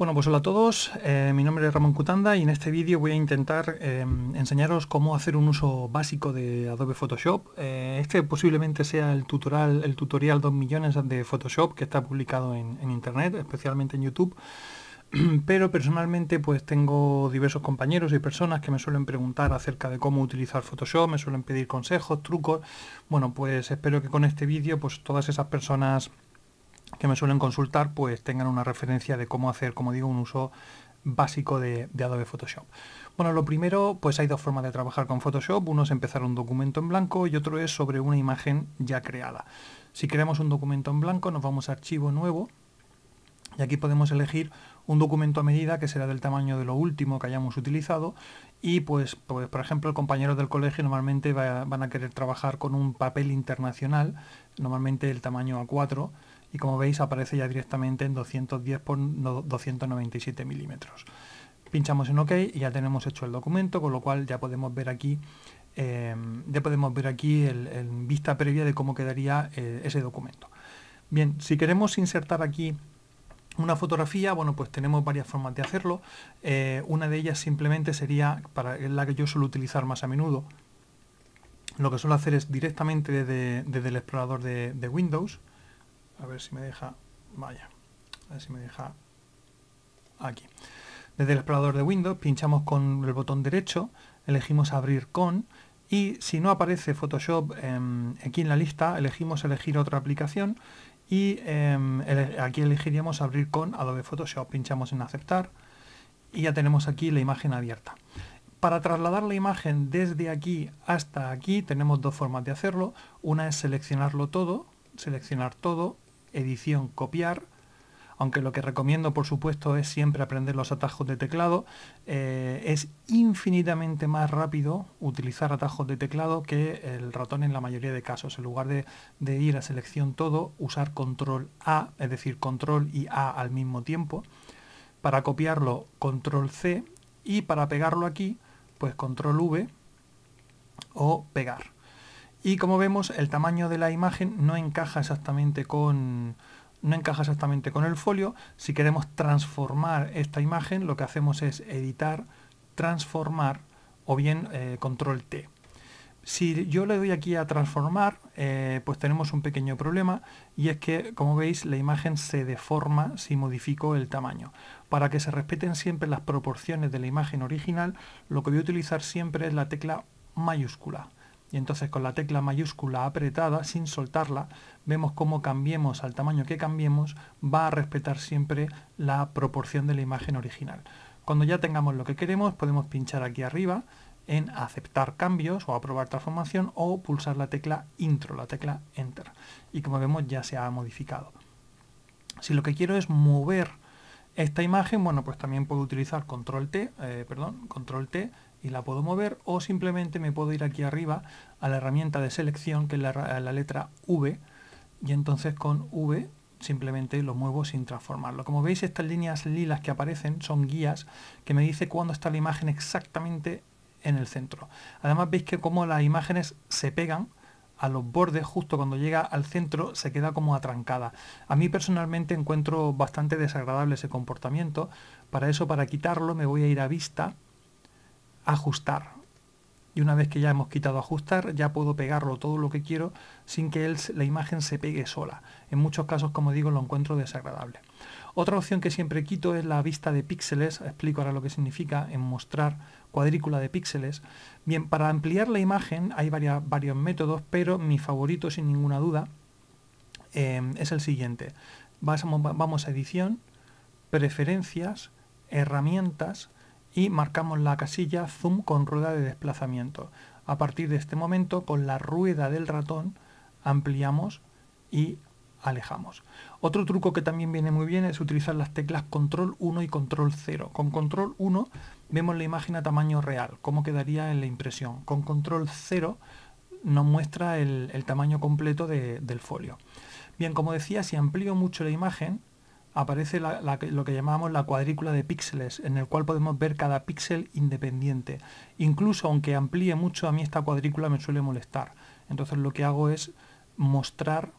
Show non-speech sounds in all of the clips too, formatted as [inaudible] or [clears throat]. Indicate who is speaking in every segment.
Speaker 1: Bueno, pues hola a todos, eh, mi nombre es Ramón Cutanda y en este vídeo voy a intentar em, enseñaros cómo hacer un uso básico de Adobe Photoshop. Eh, este posiblemente sea el tutorial, el tutorial 2 millones de Photoshop que está publicado en, en Internet, especialmente en YouTube [clears throat] pero personalmente pues tengo diversos compañeros y personas que me suelen preguntar acerca de cómo utilizar Photoshop, me suelen pedir consejos, trucos. Bueno, pues espero que con este vídeo pues todas esas personas que me suelen consultar pues tengan una referencia de cómo hacer, como digo, un uso básico de, Adobe Photoshop. Bueno, lo primero, pues hay dos formas de trabajar con Photoshop. Uno es empezar un documento en blanco y otro es sobre una imagen ya creada. Si creamos un documento en blanco, nos vamos a Archivo Nuevo y aquí podemos elegir un documento a medida que será del tamaño de lo último que hayamos utilizado y pues, pues por ejemplo, el compañero del colegio normalmente van a querer trabajar con un papel internacional, normalmente el tamaño A4, y como veis aparece ya directamente en 210 por 297 milímetros. Pinchamos en OK y ya tenemos hecho el documento, con lo cual ya podemos ver aquí em, ya podemos ver aquí el, vista previa de cómo quedaría eh, ese documento. Bien, si queremos insertar aquí una fotografía, bueno, pues tenemos varias formas de hacerlo. Eh, una de ellas simplemente sería, para la que yo suelo utilizar más a menudo, lo que suelo hacer es directamente desde, el explorador de Windows, a ver si me deja, vaya, a ver si me deja aquí. Desde el explorador de Windows pinchamos con el botón derecho, elegimos abrir con y si no aparece Photoshop em, aquí en la lista, elegimos elegir otra aplicación y em, aquí elegiríamos abrir con Adobe Photoshop. Pinchamos en aceptar y ya tenemos aquí la imagen abierta. Para trasladar la imagen desde aquí hasta aquí tenemos dos formas de hacerlo. Una es seleccionarlo todo, seleccionar todo edición, copiar, aunque lo que recomiendo por supuesto es siempre aprender los atajos de teclado, eh, es infinitamente más rápido utilizar atajos de teclado que el ratón en la mayoría de casos. En lugar de, de ir a selección todo, usar control A, es decir, control y A al mismo tiempo. Para copiarlo, control C y para pegarlo aquí, pues control V o pegar. Y como vemos, el tamaño de la imagen no encaja exactamente con, no encaja exactamente con el folio. Si queremos transformar esta imagen, lo que hacemos es editar, transformar o bien eh, control T. Si yo le doy aquí a transformar, eh, pues tenemos un pequeño problema y es que, como veis, la imagen se deforma si modifico el tamaño. Para que se respeten siempre las proporciones de la imagen original, lo que voy a utilizar siempre es la tecla mayúscula y entonces con la tecla mayúscula apretada, sin soltarla, vemos cómo cambiemos al tamaño que cambiemos, va a respetar siempre la proporción de la imagen original. Cuando ya tengamos lo que queremos, podemos pinchar aquí arriba en aceptar cambios o aprobar transformación o pulsar la tecla intro, la tecla enter. Y como vemos ya se ha modificado. Si lo que quiero es mover esta imagen, bueno, pues también puedo utilizar control T, eh, perdón, control T, y la puedo mover o simplemente me puedo ir aquí arriba a la herramienta de selección que es la, letra V y entonces con V simplemente lo muevo sin transformarlo. Como veis estas líneas lilas que aparecen son guías que me dice cuándo está la imagen exactamente en el centro. Además veis que como las imágenes se pegan a los bordes justo cuando llega al centro se queda como atrancada. A mí personalmente encuentro bastante desagradable ese comportamiento. Para eso, para quitarlo, me voy a ir a vista ajustar. Y una vez que ya hemos quitado ajustar, ya puedo pegarlo todo lo que quiero sin que él, la imagen se pegue sola. En muchos casos, como digo, lo encuentro desagradable. Otra opción que siempre quito es la vista de píxeles, explico ahora lo que significa en mostrar cuadrícula de píxeles. Bien, para ampliar la imagen hay varios métodos, pero mi favorito sin ninguna duda em, es el siguiente. vamos a edición, preferencias, herramientas, y marcamos la casilla zoom con rueda de desplazamiento. A partir de este momento, con la rueda del ratón, ampliamos y alejamos. Otro truco que también viene muy bien es utilizar las teclas control 1 y control 0. Con control 1 vemos la imagen a tamaño real, cómo quedaría en la impresión. Con control 0 nos muestra el, tamaño completo del folio. Bien, como decía, si amplío mucho la imagen, aparece lo que llamamos la cuadrícula de píxeles, en el cual podemos ver cada píxel independiente. Incluso aunque amplíe mucho, a mí esta cuadrícula me suele molestar. Entonces lo que hago es mostrar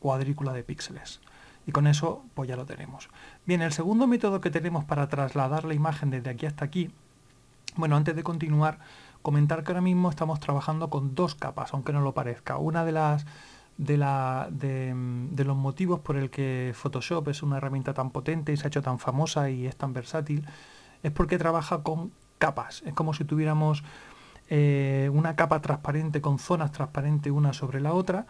Speaker 1: cuadrícula de píxeles. Y con eso pues ya lo tenemos. Bien, el segundo método que tenemos para trasladar la imagen desde aquí hasta aquí, bueno, antes de continuar, comentar que ahora mismo estamos trabajando con dos capas, aunque no lo parezca. Una de las Mm, de, los motivos por el que Photoshop es una herramienta tan potente y se ha hecho tan famosa y es tan versátil, es porque trabaja con capas. Es como si tuviéramos eh, una capa transparente con zonas transparentes una sobre la otra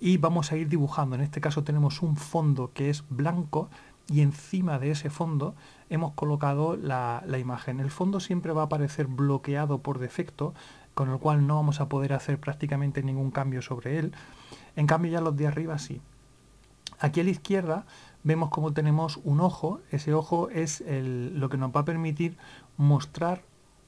Speaker 1: y vamos a ir dibujando. En este caso tenemos un fondo que es blanco y encima de ese fondo hemos colocado la, la imagen. El fondo siempre va a aparecer bloqueado por defecto, con el cual no vamos a poder hacer prácticamente ningún cambio sobre él en cambio ya los de arriba sí. Aquí a la izquierda vemos cómo tenemos un ojo. Ese ojo es lo que nos va a permitir mostrar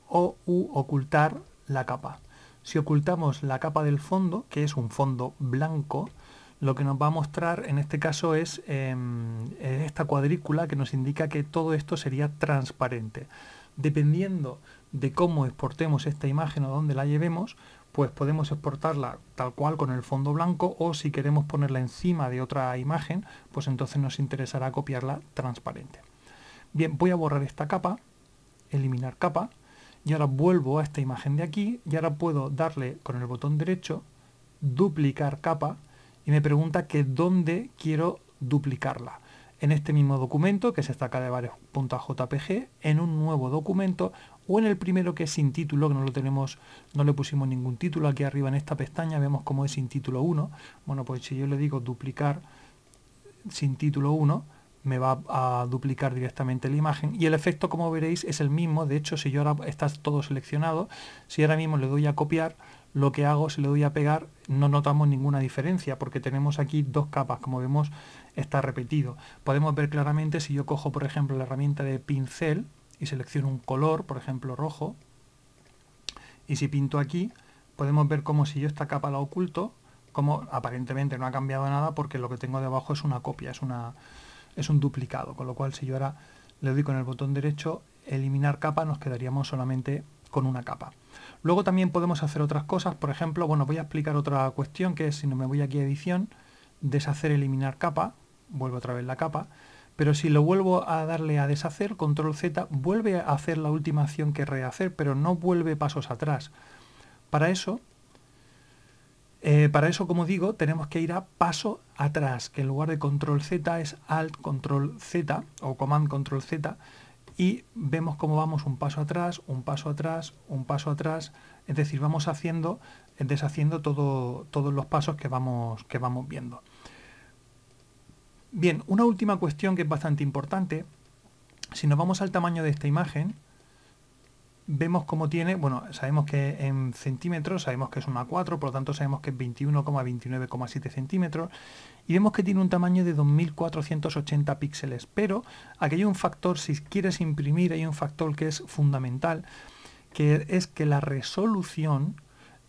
Speaker 1: o u ocultar la capa. Si ocultamos la capa del fondo, que es un fondo blanco, lo que nos va a mostrar en este caso es em, esta cuadrícula que nos indica que todo esto sería transparente. Dependiendo de cómo exportemos esta imagen o dónde la llevemos, pues podemos exportarla tal cual con el fondo blanco o si queremos ponerla encima de otra imagen, pues entonces nos interesará copiarla transparente. Bien, voy a borrar esta capa, eliminar capa, y ahora vuelvo a esta imagen de aquí y ahora puedo darle con el botón derecho, duplicar capa, y me pregunta que dónde quiero duplicarla. En este mismo documento, que se acá de varios .jpg, en un nuevo documento o en el primero que es sin título, que no lo tenemos, no le pusimos ningún título, aquí arriba en esta pestaña vemos como es sin título 1, bueno pues si yo le digo duplicar sin título 1, me va a duplicar directamente la imagen y el efecto como veréis es el mismo, de hecho si yo ahora está todo seleccionado, si ahora mismo le doy a copiar, lo que hago si le doy a pegar no notamos ninguna diferencia porque tenemos aquí dos capas, como vemos está repetido. Podemos ver claramente si yo cojo por ejemplo la herramienta de pincel, y selecciono un color, por ejemplo rojo, y si pinto aquí, podemos ver como si yo esta capa la oculto, como aparentemente no ha cambiado nada porque lo que tengo debajo es una copia, es, una, es un duplicado, con lo cual si yo ahora le doy con el botón derecho, eliminar capa, nos quedaríamos solamente con una capa. Luego también podemos hacer otras cosas, por ejemplo, bueno, voy a explicar otra cuestión que es, si no me voy aquí a edición, deshacer eliminar capa, vuelvo otra vez la capa, pero si lo vuelvo a darle a deshacer, control Z, vuelve a hacer la última acción que rehacer, pero no vuelve pasos atrás. Para eso, eh, para eso, como digo, tenemos que ir a paso atrás, que en lugar de control Z es alt control Z o command control Z, y vemos cómo vamos un paso atrás, un paso atrás, un paso atrás, es decir, vamos haciendo, deshaciendo todos los pasos que vamos, que vamos viendo. Bien, una última cuestión que es bastante importante. Si nos vamos al tamaño de esta imagen, vemos cómo tiene, bueno, sabemos que en centímetros, sabemos que es una 4, por lo tanto sabemos que es 21,29,7 centímetros, y vemos que tiene un tamaño de 2480 píxeles, pero aquí hay un factor, si quieres imprimir, hay un factor que es fundamental, que es que la resolución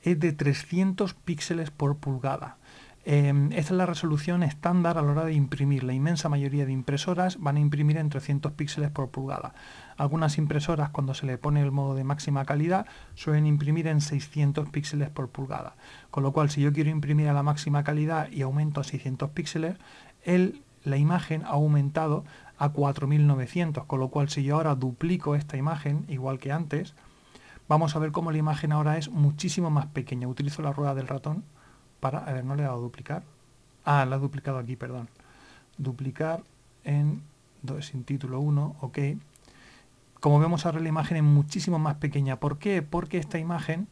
Speaker 1: es de 300 píxeles por pulgada. Em, esta es la resolución estándar a la hora de imprimir. La inmensa mayoría de impresoras van a imprimir en 300 píxeles por pulgada. Algunas impresoras, cuando se le pone el modo de máxima calidad, suelen imprimir en 600 píxeles por pulgada. Con lo cual, si yo quiero imprimir a la máxima calidad y aumento a 600 píxeles, la imagen ha aumentado a 4900. Con lo cual, si yo ahora duplico esta imagen, igual que antes, vamos a ver cómo la imagen ahora es muchísimo más pequeña. Utilizo la rueda del ratón para, a ver, no le he dado duplicar. Ah, la he duplicado aquí, perdón. Duplicar en sin título 1, ok. Como vemos ahora la imagen es muchísimo más pequeña. ¿Por qué? Porque esta imagen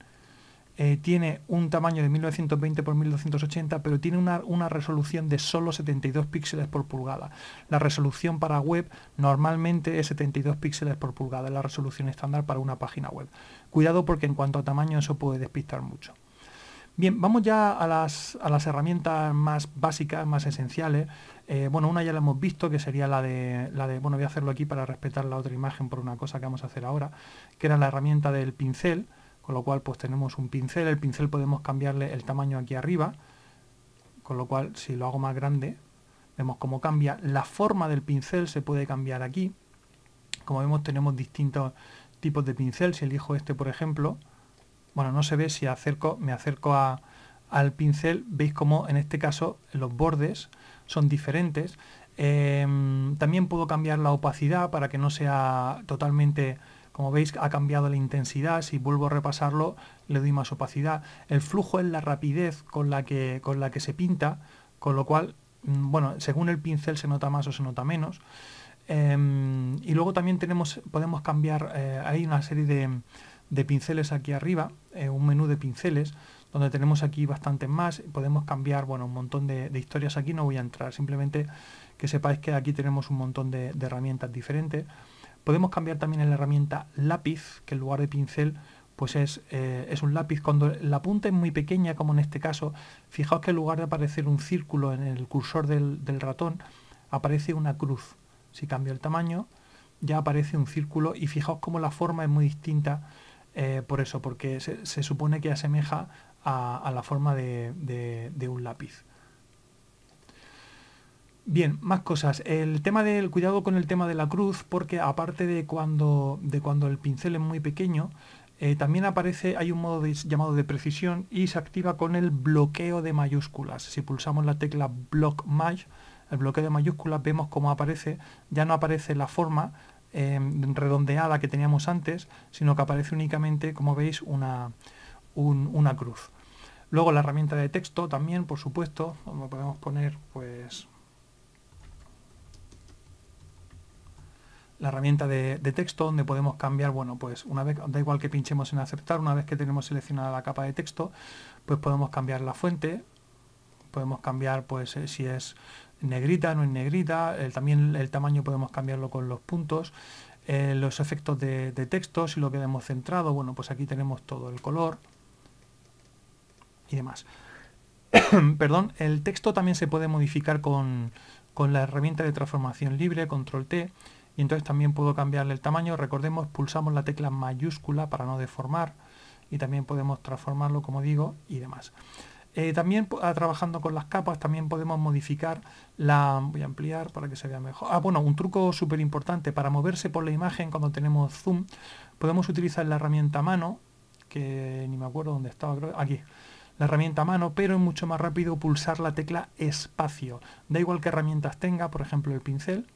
Speaker 1: eh, tiene un tamaño de 1920 x 1280, pero tiene una, una, resolución de solo 72 píxeles por pulgada. La resolución para web normalmente es 72 píxeles por pulgada, es la resolución estándar para una página web. Cuidado porque en cuanto a tamaño eso puede despistar mucho. Bien, vamos ya a las, herramientas más básicas, más esenciales. Eh, bueno, una ya la hemos visto, que sería la de, la de, bueno, voy a hacerlo aquí para respetar la otra imagen por una cosa que vamos a hacer ahora, que era la herramienta del pincel, con lo cual pues tenemos un pincel, el pincel podemos cambiarle el tamaño aquí arriba, con lo cual si lo hago más grande, vemos cómo cambia. La forma del pincel se puede cambiar aquí, como vemos tenemos distintos tipos de pincel, si elijo este por ejemplo, bueno, no se ve si acerco, me acerco al pincel, veis como en este caso los bordes son diferentes. Em, también puedo cambiar la opacidad para que no sea totalmente, como veis, ha cambiado la intensidad. Si vuelvo a repasarlo, le doy más opacidad. El flujo es la rapidez con la que, con la que se pinta, con lo cual, mm, bueno, según el pincel se nota más o se nota menos. Em, y luego también tenemos, podemos cambiar, eh, hay una serie de, de pinceles aquí arriba, eh, un menú de pinceles, donde tenemos aquí bastantes más, podemos cambiar, bueno, un montón de, historias aquí, no voy a entrar, simplemente que sepáis que aquí tenemos un montón de, herramientas diferentes. Podemos cambiar también en la herramienta lápiz, que en lugar de pincel, pues es, eh, es, un lápiz. Cuando la punta es muy pequeña, como en este caso, fijaos que en lugar de aparecer un círculo en el cursor del, del ratón, aparece una cruz. Si cambio el tamaño, ya aparece un círculo y fijaos como la forma es muy distinta eh, por eso, porque se, supone que asemeja a, la forma de, un lápiz. Bien, más cosas. El tema del cuidado con el tema de la cruz, porque aparte de cuando, de cuando el pincel es muy pequeño, eh, también aparece, hay un modo llamado de precisión y se activa con el bloqueo de mayúsculas. Si pulsamos la tecla Block Maj, el bloqueo de mayúsculas, vemos cómo aparece, ya no aparece la forma, Em, redondeada que teníamos antes, sino que aparece únicamente, como veis, una, una cruz. Luego la herramienta de texto también, por supuesto, donde podemos poner pues la herramienta de, texto donde podemos cambiar, bueno, pues una vez, da igual que pinchemos en aceptar, una vez que tenemos seleccionada la capa de texto, pues podemos cambiar la fuente, podemos cambiar pues eh, si es negrita, no en negrita, también el tamaño podemos cambiarlo con los puntos, eh, los efectos de, texto, si lo queremos centrado, bueno, pues aquí tenemos todo el color y demás. [coughs] Perdón, el texto también se puede modificar con, con la herramienta de transformación libre, control T, y entonces también puedo cambiarle el tamaño, recordemos, pulsamos la tecla mayúscula para no deformar, y también podemos transformarlo, como digo, y demás. Eh, también ah, trabajando con las capas, también podemos modificar la... Voy a ampliar para que se vea mejor. Ah, bueno, un truco súper importante para moverse por la imagen cuando tenemos zoom, podemos utilizar la herramienta mano, que ni me acuerdo dónde estaba, creo, aquí la herramienta mano, pero es mucho más rápido pulsar la tecla espacio. Da igual qué herramientas tenga, por ejemplo el pincel,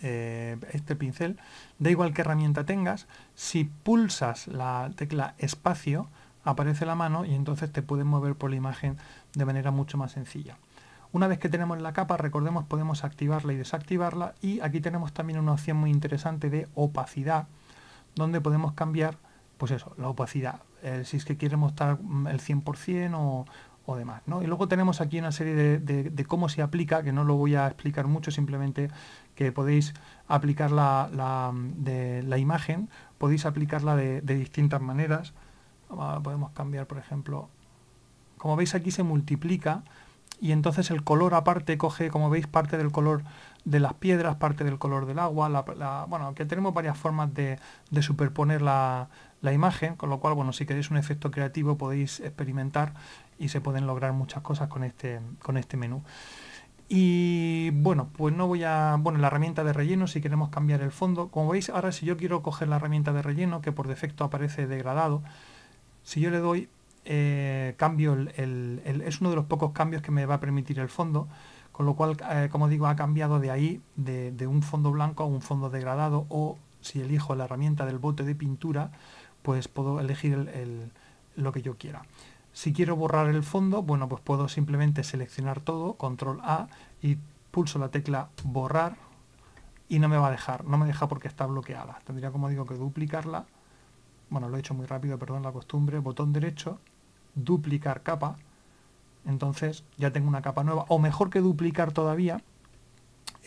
Speaker 1: eh, este pincel, da igual qué herramienta tengas, si pulsas la tecla espacio, aparece la mano y entonces te puedes mover por la imagen de manera mucho más sencilla. Una vez que tenemos la capa, recordemos, podemos activarla y desactivarla y aquí tenemos también una opción muy interesante de opacidad, donde podemos cambiar, pues eso, la opacidad, eh, si es que queremos mostrar mm, el 100% o, o demás. ¿no? Y luego tenemos aquí una serie de, cómo se aplica, que no lo voy a explicar mucho, simplemente que podéis aplicar mm, de, la imagen, podéis aplicarla de distintas maneras podemos cambiar, por ejemplo, como veis aquí se multiplica y entonces el color aparte coge, como veis, parte del color de las piedras, parte del color del agua, bueno, que tenemos varias formas de, superponer la, imagen, con lo cual, bueno, si queréis un efecto creativo podéis experimentar y se pueden lograr muchas cosas con este, con este menú. Y bueno, pues no voy a... Bueno, la herramienta de relleno, si queremos cambiar el fondo. Como veis, ahora si yo quiero coger la herramienta de relleno, que por defecto aparece degradado, si yo le doy eh, cambio, el, es uno de los pocos cambios que me va a permitir el fondo, con lo cual, eh, como digo, ha cambiado de ahí, de, un fondo blanco a un fondo degradado, o si elijo la herramienta del bote de pintura, pues puedo elegir lo que yo quiera. Si quiero borrar el fondo, bueno, pues puedo simplemente seleccionar todo, control A, y pulso la tecla borrar, y no me va a dejar, no me deja porque está bloqueada. Tendría, como digo, que duplicarla bueno, lo he hecho muy rápido, perdón la costumbre, botón derecho, duplicar capa, entonces ya tengo una capa nueva, o mejor que duplicar todavía,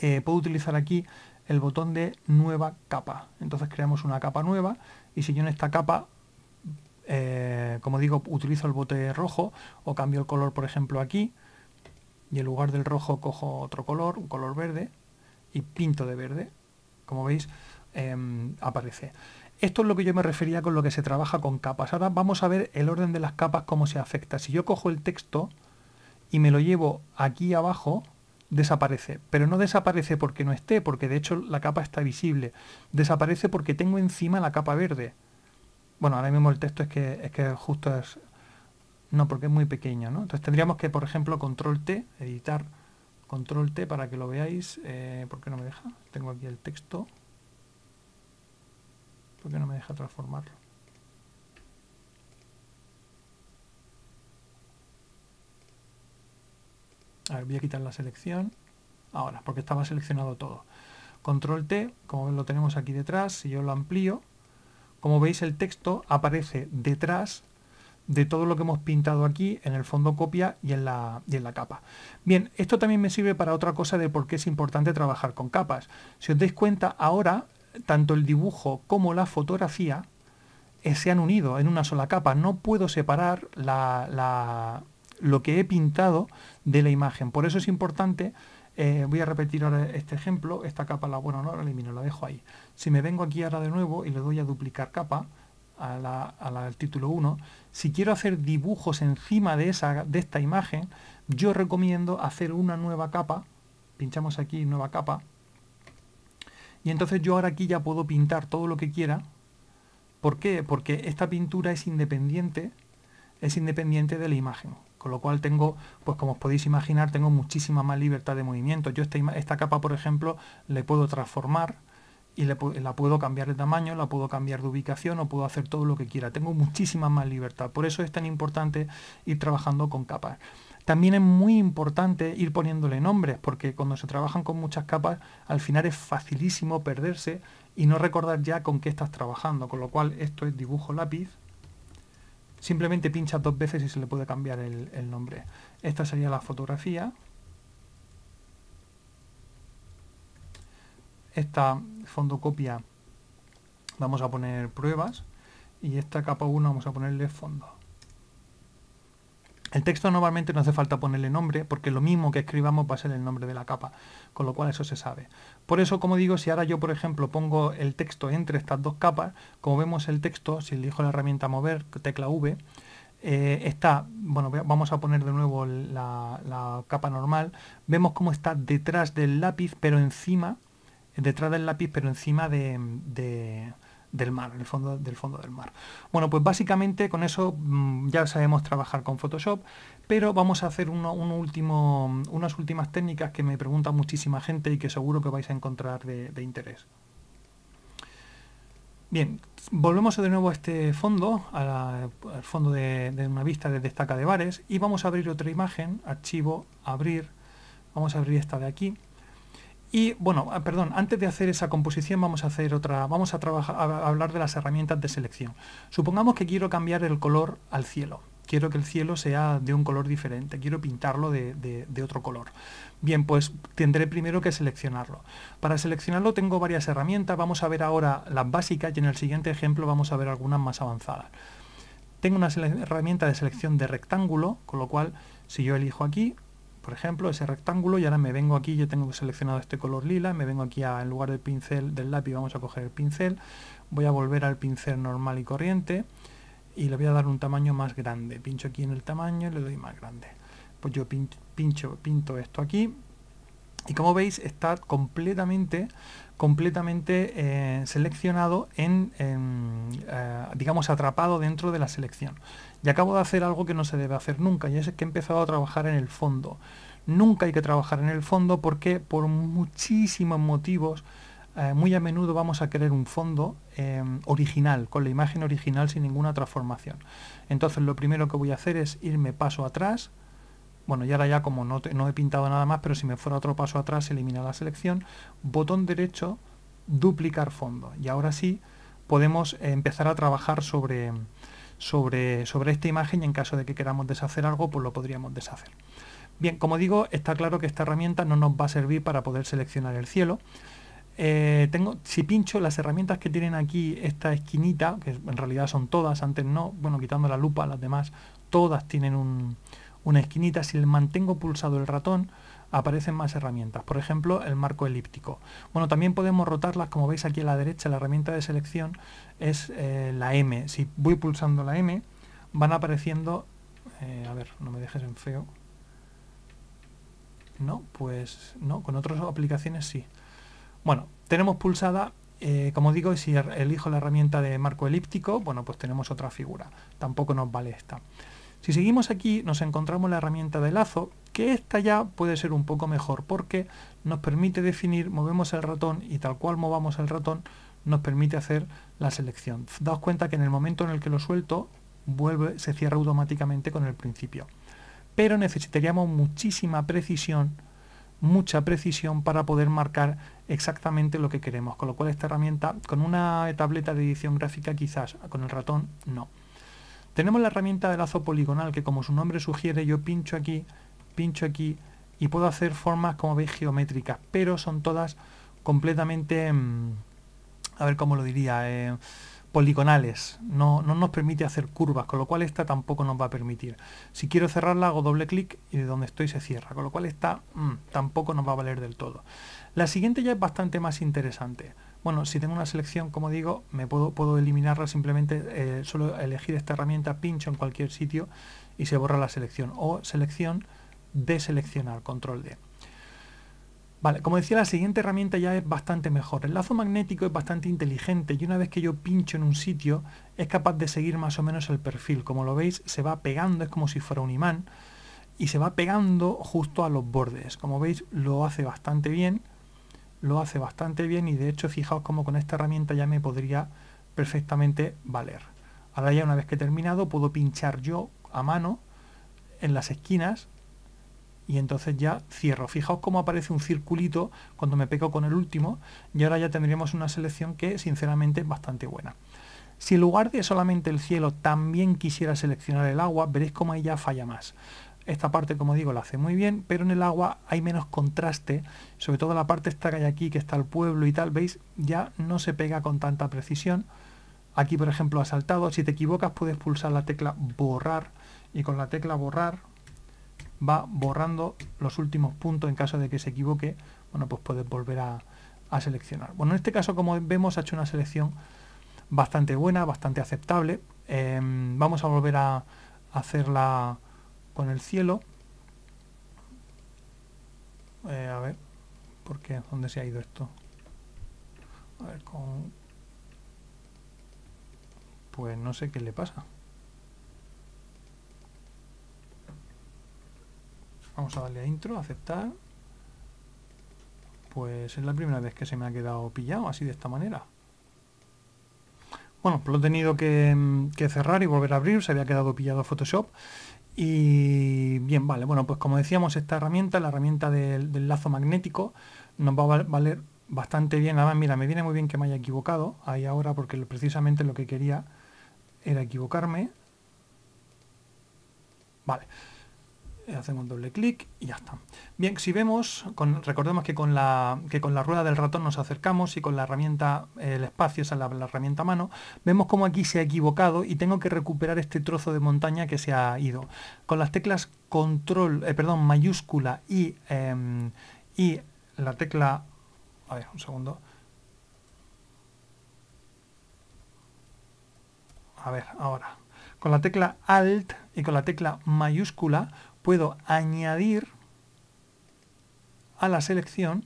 Speaker 1: eh, puedo utilizar aquí el botón de nueva capa, entonces creamos una capa nueva, y si yo en esta capa, eh, como digo, utilizo el bote rojo, o cambio el color, por ejemplo, aquí, y en lugar del rojo cojo otro color, un color verde, y pinto de verde, como veis, em, aparece. Esto es lo que yo me refería con lo que se trabaja con capas. Ahora vamos a ver el orden de las capas, cómo se afecta. Si yo cojo el texto y me lo llevo aquí abajo, desaparece. Pero no desaparece porque no esté, porque de hecho la capa está visible. Desaparece porque tengo encima la capa verde. Bueno, ahora mismo el texto es que, es justo es... No, porque es muy pequeño, ¿no? Entonces tendríamos que, por ejemplo, control T, editar control T para que lo veáis. Eh, ¿Por qué no me deja? Tengo aquí el texto porque no me deja transformarlo. A voy a quitar la selección. Ahora, porque estaba seleccionado todo. Control T, como lo tenemos aquí detrás, si yo lo amplío, como veis el texto aparece detrás de todo lo que hemos pintado aquí en el fondo copia y en, la, y en la capa. Bien, esto también me sirve para otra cosa de por qué es importante trabajar con capas. Si os dais cuenta, ahora tanto el dibujo como la fotografía eh, se han unido en una sola capa. No puedo separar la, la, lo que he pintado de la imagen. Por eso es importante, eh, voy a repetir ahora este ejemplo, esta capa la, bueno, no la elimino, la dejo ahí. Si me vengo aquí ahora de nuevo y le doy a duplicar capa, al título 1, si quiero hacer dibujos encima de, esa, de esta imagen, yo recomiendo hacer una nueva capa, pinchamos aquí nueva capa, y entonces yo ahora aquí ya puedo pintar todo lo que quiera. ¿Por qué? Porque esta pintura es independiente, es independiente de la imagen. Con lo cual tengo, pues como os podéis imaginar, tengo muchísima más libertad de movimiento. Yo esta, esta capa, por ejemplo, le puedo transformar y la puedo cambiar de tamaño, la puedo cambiar de ubicación o puedo hacer todo lo que quiera. Tengo muchísima más libertad. Por eso es tan importante ir trabajando con capas. También es muy importante ir poniéndole nombres, porque cuando se trabajan con muchas capas, al final es facilísimo perderse y no recordar ya con qué estás trabajando, con lo cual esto es dibujo lápiz. Simplemente pincha dos veces y se le puede cambiar el, nombre. Esta sería la fotografía. Esta fondocopia vamos a poner pruebas y esta capa 1 vamos a ponerle fondo. El texto normalmente no hace falta ponerle nombre porque lo mismo que escribamos va a ser el nombre de la capa, con lo cual eso se sabe. Por eso, como digo, si ahora yo, por ejemplo, pongo el texto entre estas dos capas, como vemos el texto, si elijo la herramienta mover, tecla V, eh, está, bueno, vamos a poner de nuevo la, capa normal, vemos cómo está detrás del lápiz, pero encima, detrás del lápiz, pero encima de del mar, el fondo, del fondo del mar. Bueno, pues básicamente con eso mm, ya sabemos trabajar con Photoshop, pero vamos a hacer un último, unas últimas técnicas que me pregunta muchísima gente y que seguro que vais a encontrar de, interés. Bien, volvemos de nuevo a este fondo, al fondo de, una vista de destaca de bares y vamos a abrir otra imagen, archivo, abrir, vamos a abrir esta de aquí y bueno, ah, perdón, antes de hacer esa composición vamos a hacer otra, vamos a, hablar de las herramientas de selección. Supongamos que quiero cambiar el color al cielo. Quiero que el cielo sea de un color diferente, quiero pintarlo de, de otro color. Bien, pues tendré primero que seleccionarlo. Para seleccionarlo tengo varias herramientas, vamos a ver ahora las básicas y en el siguiente ejemplo vamos a ver algunas más avanzadas. Tengo una herramienta de selección de rectángulo, con lo cual si yo elijo aquí, por ejemplo, ese rectángulo y ahora me vengo aquí, yo tengo seleccionado este color lila, me vengo aquí a, en lugar del pincel, del lápiz, vamos a coger el pincel, voy a volver al pincel normal y corriente y le voy a dar un tamaño más grande, pincho aquí en el tamaño y le doy más grande. Pues yo pincho, pinto esto aquí y como veis está completamente completamente eh, seleccionado en, eh, digamos atrapado dentro de la selección y acabo de hacer algo que no se debe hacer nunca, y es que he empezado a trabajar en el fondo. Nunca hay que trabajar en el fondo porque por muchísimos motivos eh, muy a menudo vamos a querer un fondo eh, original, con la imagen original sin ninguna transformación. Entonces lo primero que voy a hacer es irme paso atrás, bueno, y ahora ya como no, no, he pintado nada más, pero si me fuera otro paso atrás, elimina la selección, botón derecho, duplicar fondo. Y ahora sí podemos eh, empezar a trabajar sobre, sobre, sobre esta imagen y en caso de que queramos deshacer algo, pues lo podríamos deshacer. Bien, como digo, está claro que esta herramienta no nos va a servir para poder seleccionar el cielo. Eh, tengo, si pincho las herramientas que tienen aquí esta esquinita, que en realidad son todas, antes no, bueno, quitando la lupa, las demás, todas tienen un, una esquinita. Si mantengo pulsado el ratón, aparecen más herramientas, por ejemplo el marco elíptico. Bueno, también podemos rotarlas, como veis aquí a la derecha, la herramienta de selección es eh, la M. Si voy pulsando la M, van apareciendo, eh, a ver, no me dejes en feo. No, pues no, con otras aplicaciones sí. Bueno, tenemos pulsada eh, como digo, si er-, elijo la herramienta de marco elíptico, bueno, pues tenemos otra figura. Tampoco nos vale esta. Si seguimos aquí nos encontramos la herramienta de lazo, que esta ya puede ser un poco mejor porque nos permite definir, movemos el ratón y tal cual movamos el ratón nos permite hacer la selección. Daos cuenta que en el momento en el que lo suelto vuelve, se cierra automáticamente con el principio. Pero necesitaríamos muchísima precisión, mucha precisión para poder marcar exactamente lo que queremos, con lo cual esta herramienta con una tableta de edición gráfica quizás, con el ratón no. Tenemos la herramienta de lazo poligonal que como su nombre sugiere yo pincho aquí, pincho aquí y puedo hacer formas como veis geométricas, pero son todas completamente, mm, a ver cómo lo diría, eh, poligonales, no, nos permite hacer curvas, con lo cual esta tampoco nos va a permitir. Si quiero cerrarla hago doble clic y de donde estoy se cierra, con lo cual esta mm, tampoco nos va a valer del todo. La siguiente ya es bastante más interesante. Bueno, si tengo una selección, como digo, me puedo, puedo eliminarla simplemente, eh, solo elegir esta herramienta, pincho en cualquier sitio y se borra la selección. O selección, deseleccionar, control D. Vale, como decía, la siguiente herramienta ya es bastante mejor. El lazo magnético es bastante inteligente y una vez que yo pincho en un sitio, es capaz de seguir más o menos el perfil. Como lo veis, se va pegando, es como si fuera un imán, y se va pegando justo a los bordes. Como veis, lo hace bastante bien lo hace bastante bien y de hecho fijaos como con esta herramienta ya me podría perfectamente valer. Ahora ya una vez que he terminado puedo pinchar yo a mano en las esquinas y entonces ya cierro. Fijaos cómo aparece un circulito cuando me pego con el último y ahora ya tendríamos una selección que sinceramente es bastante buena. Si en lugar de solamente el cielo también quisiera seleccionar el agua, veréis cómo ahí ya falla más. Esta parte, como digo, la hace muy bien, pero en el agua hay menos contraste, sobre todo la parte esta que hay aquí, que está el pueblo y tal, veis, ya no se pega con tanta precisión. Aquí, por ejemplo, ha saltado. Si te equivocas, puedes pulsar la tecla borrar y con la tecla borrar va borrando los últimos puntos en caso de que se equivoque. Bueno, pues puedes volver a, seleccionar. Bueno, en este caso, como vemos, ha hecho una selección bastante buena, bastante aceptable. Em, vamos a volver a hacer la, con el cielo. Eh, a ver, porque ¿Dónde se ha ido esto? Pues no sé qué le pasa. Vamos a darle a intro, aceptar. Pues es la primera vez que se me ha quedado pillado así de esta manera. Bueno, pues lo he tenido que, que cerrar y volver a abrir, se había quedado pillado Photoshop y bien, vale, bueno, pues como decíamos, esta herramienta, la herramienta del, lazo magnético, nos va a valer bastante bien. Además, mira, me viene muy bien que me haya equivocado ahí ahora porque precisamente lo que quería era equivocarme. Vale. Eh, hacemos doble clic y ya está. Bien, si vemos, recordemos que con, la, con la rueda del ratón nos acercamos y con la herramienta, eh, el espacio, es la, herramienta mano, vemos como aquí se ha equivocado y tengo que recuperar este trozo de montaña que se ha ido. Con las teclas control, eh, perdón, mayúscula y, em, y la tecla, a ver, un segundo, a ver, ahora, con la tecla Alt y con la tecla mayúscula puedo añadir a la selección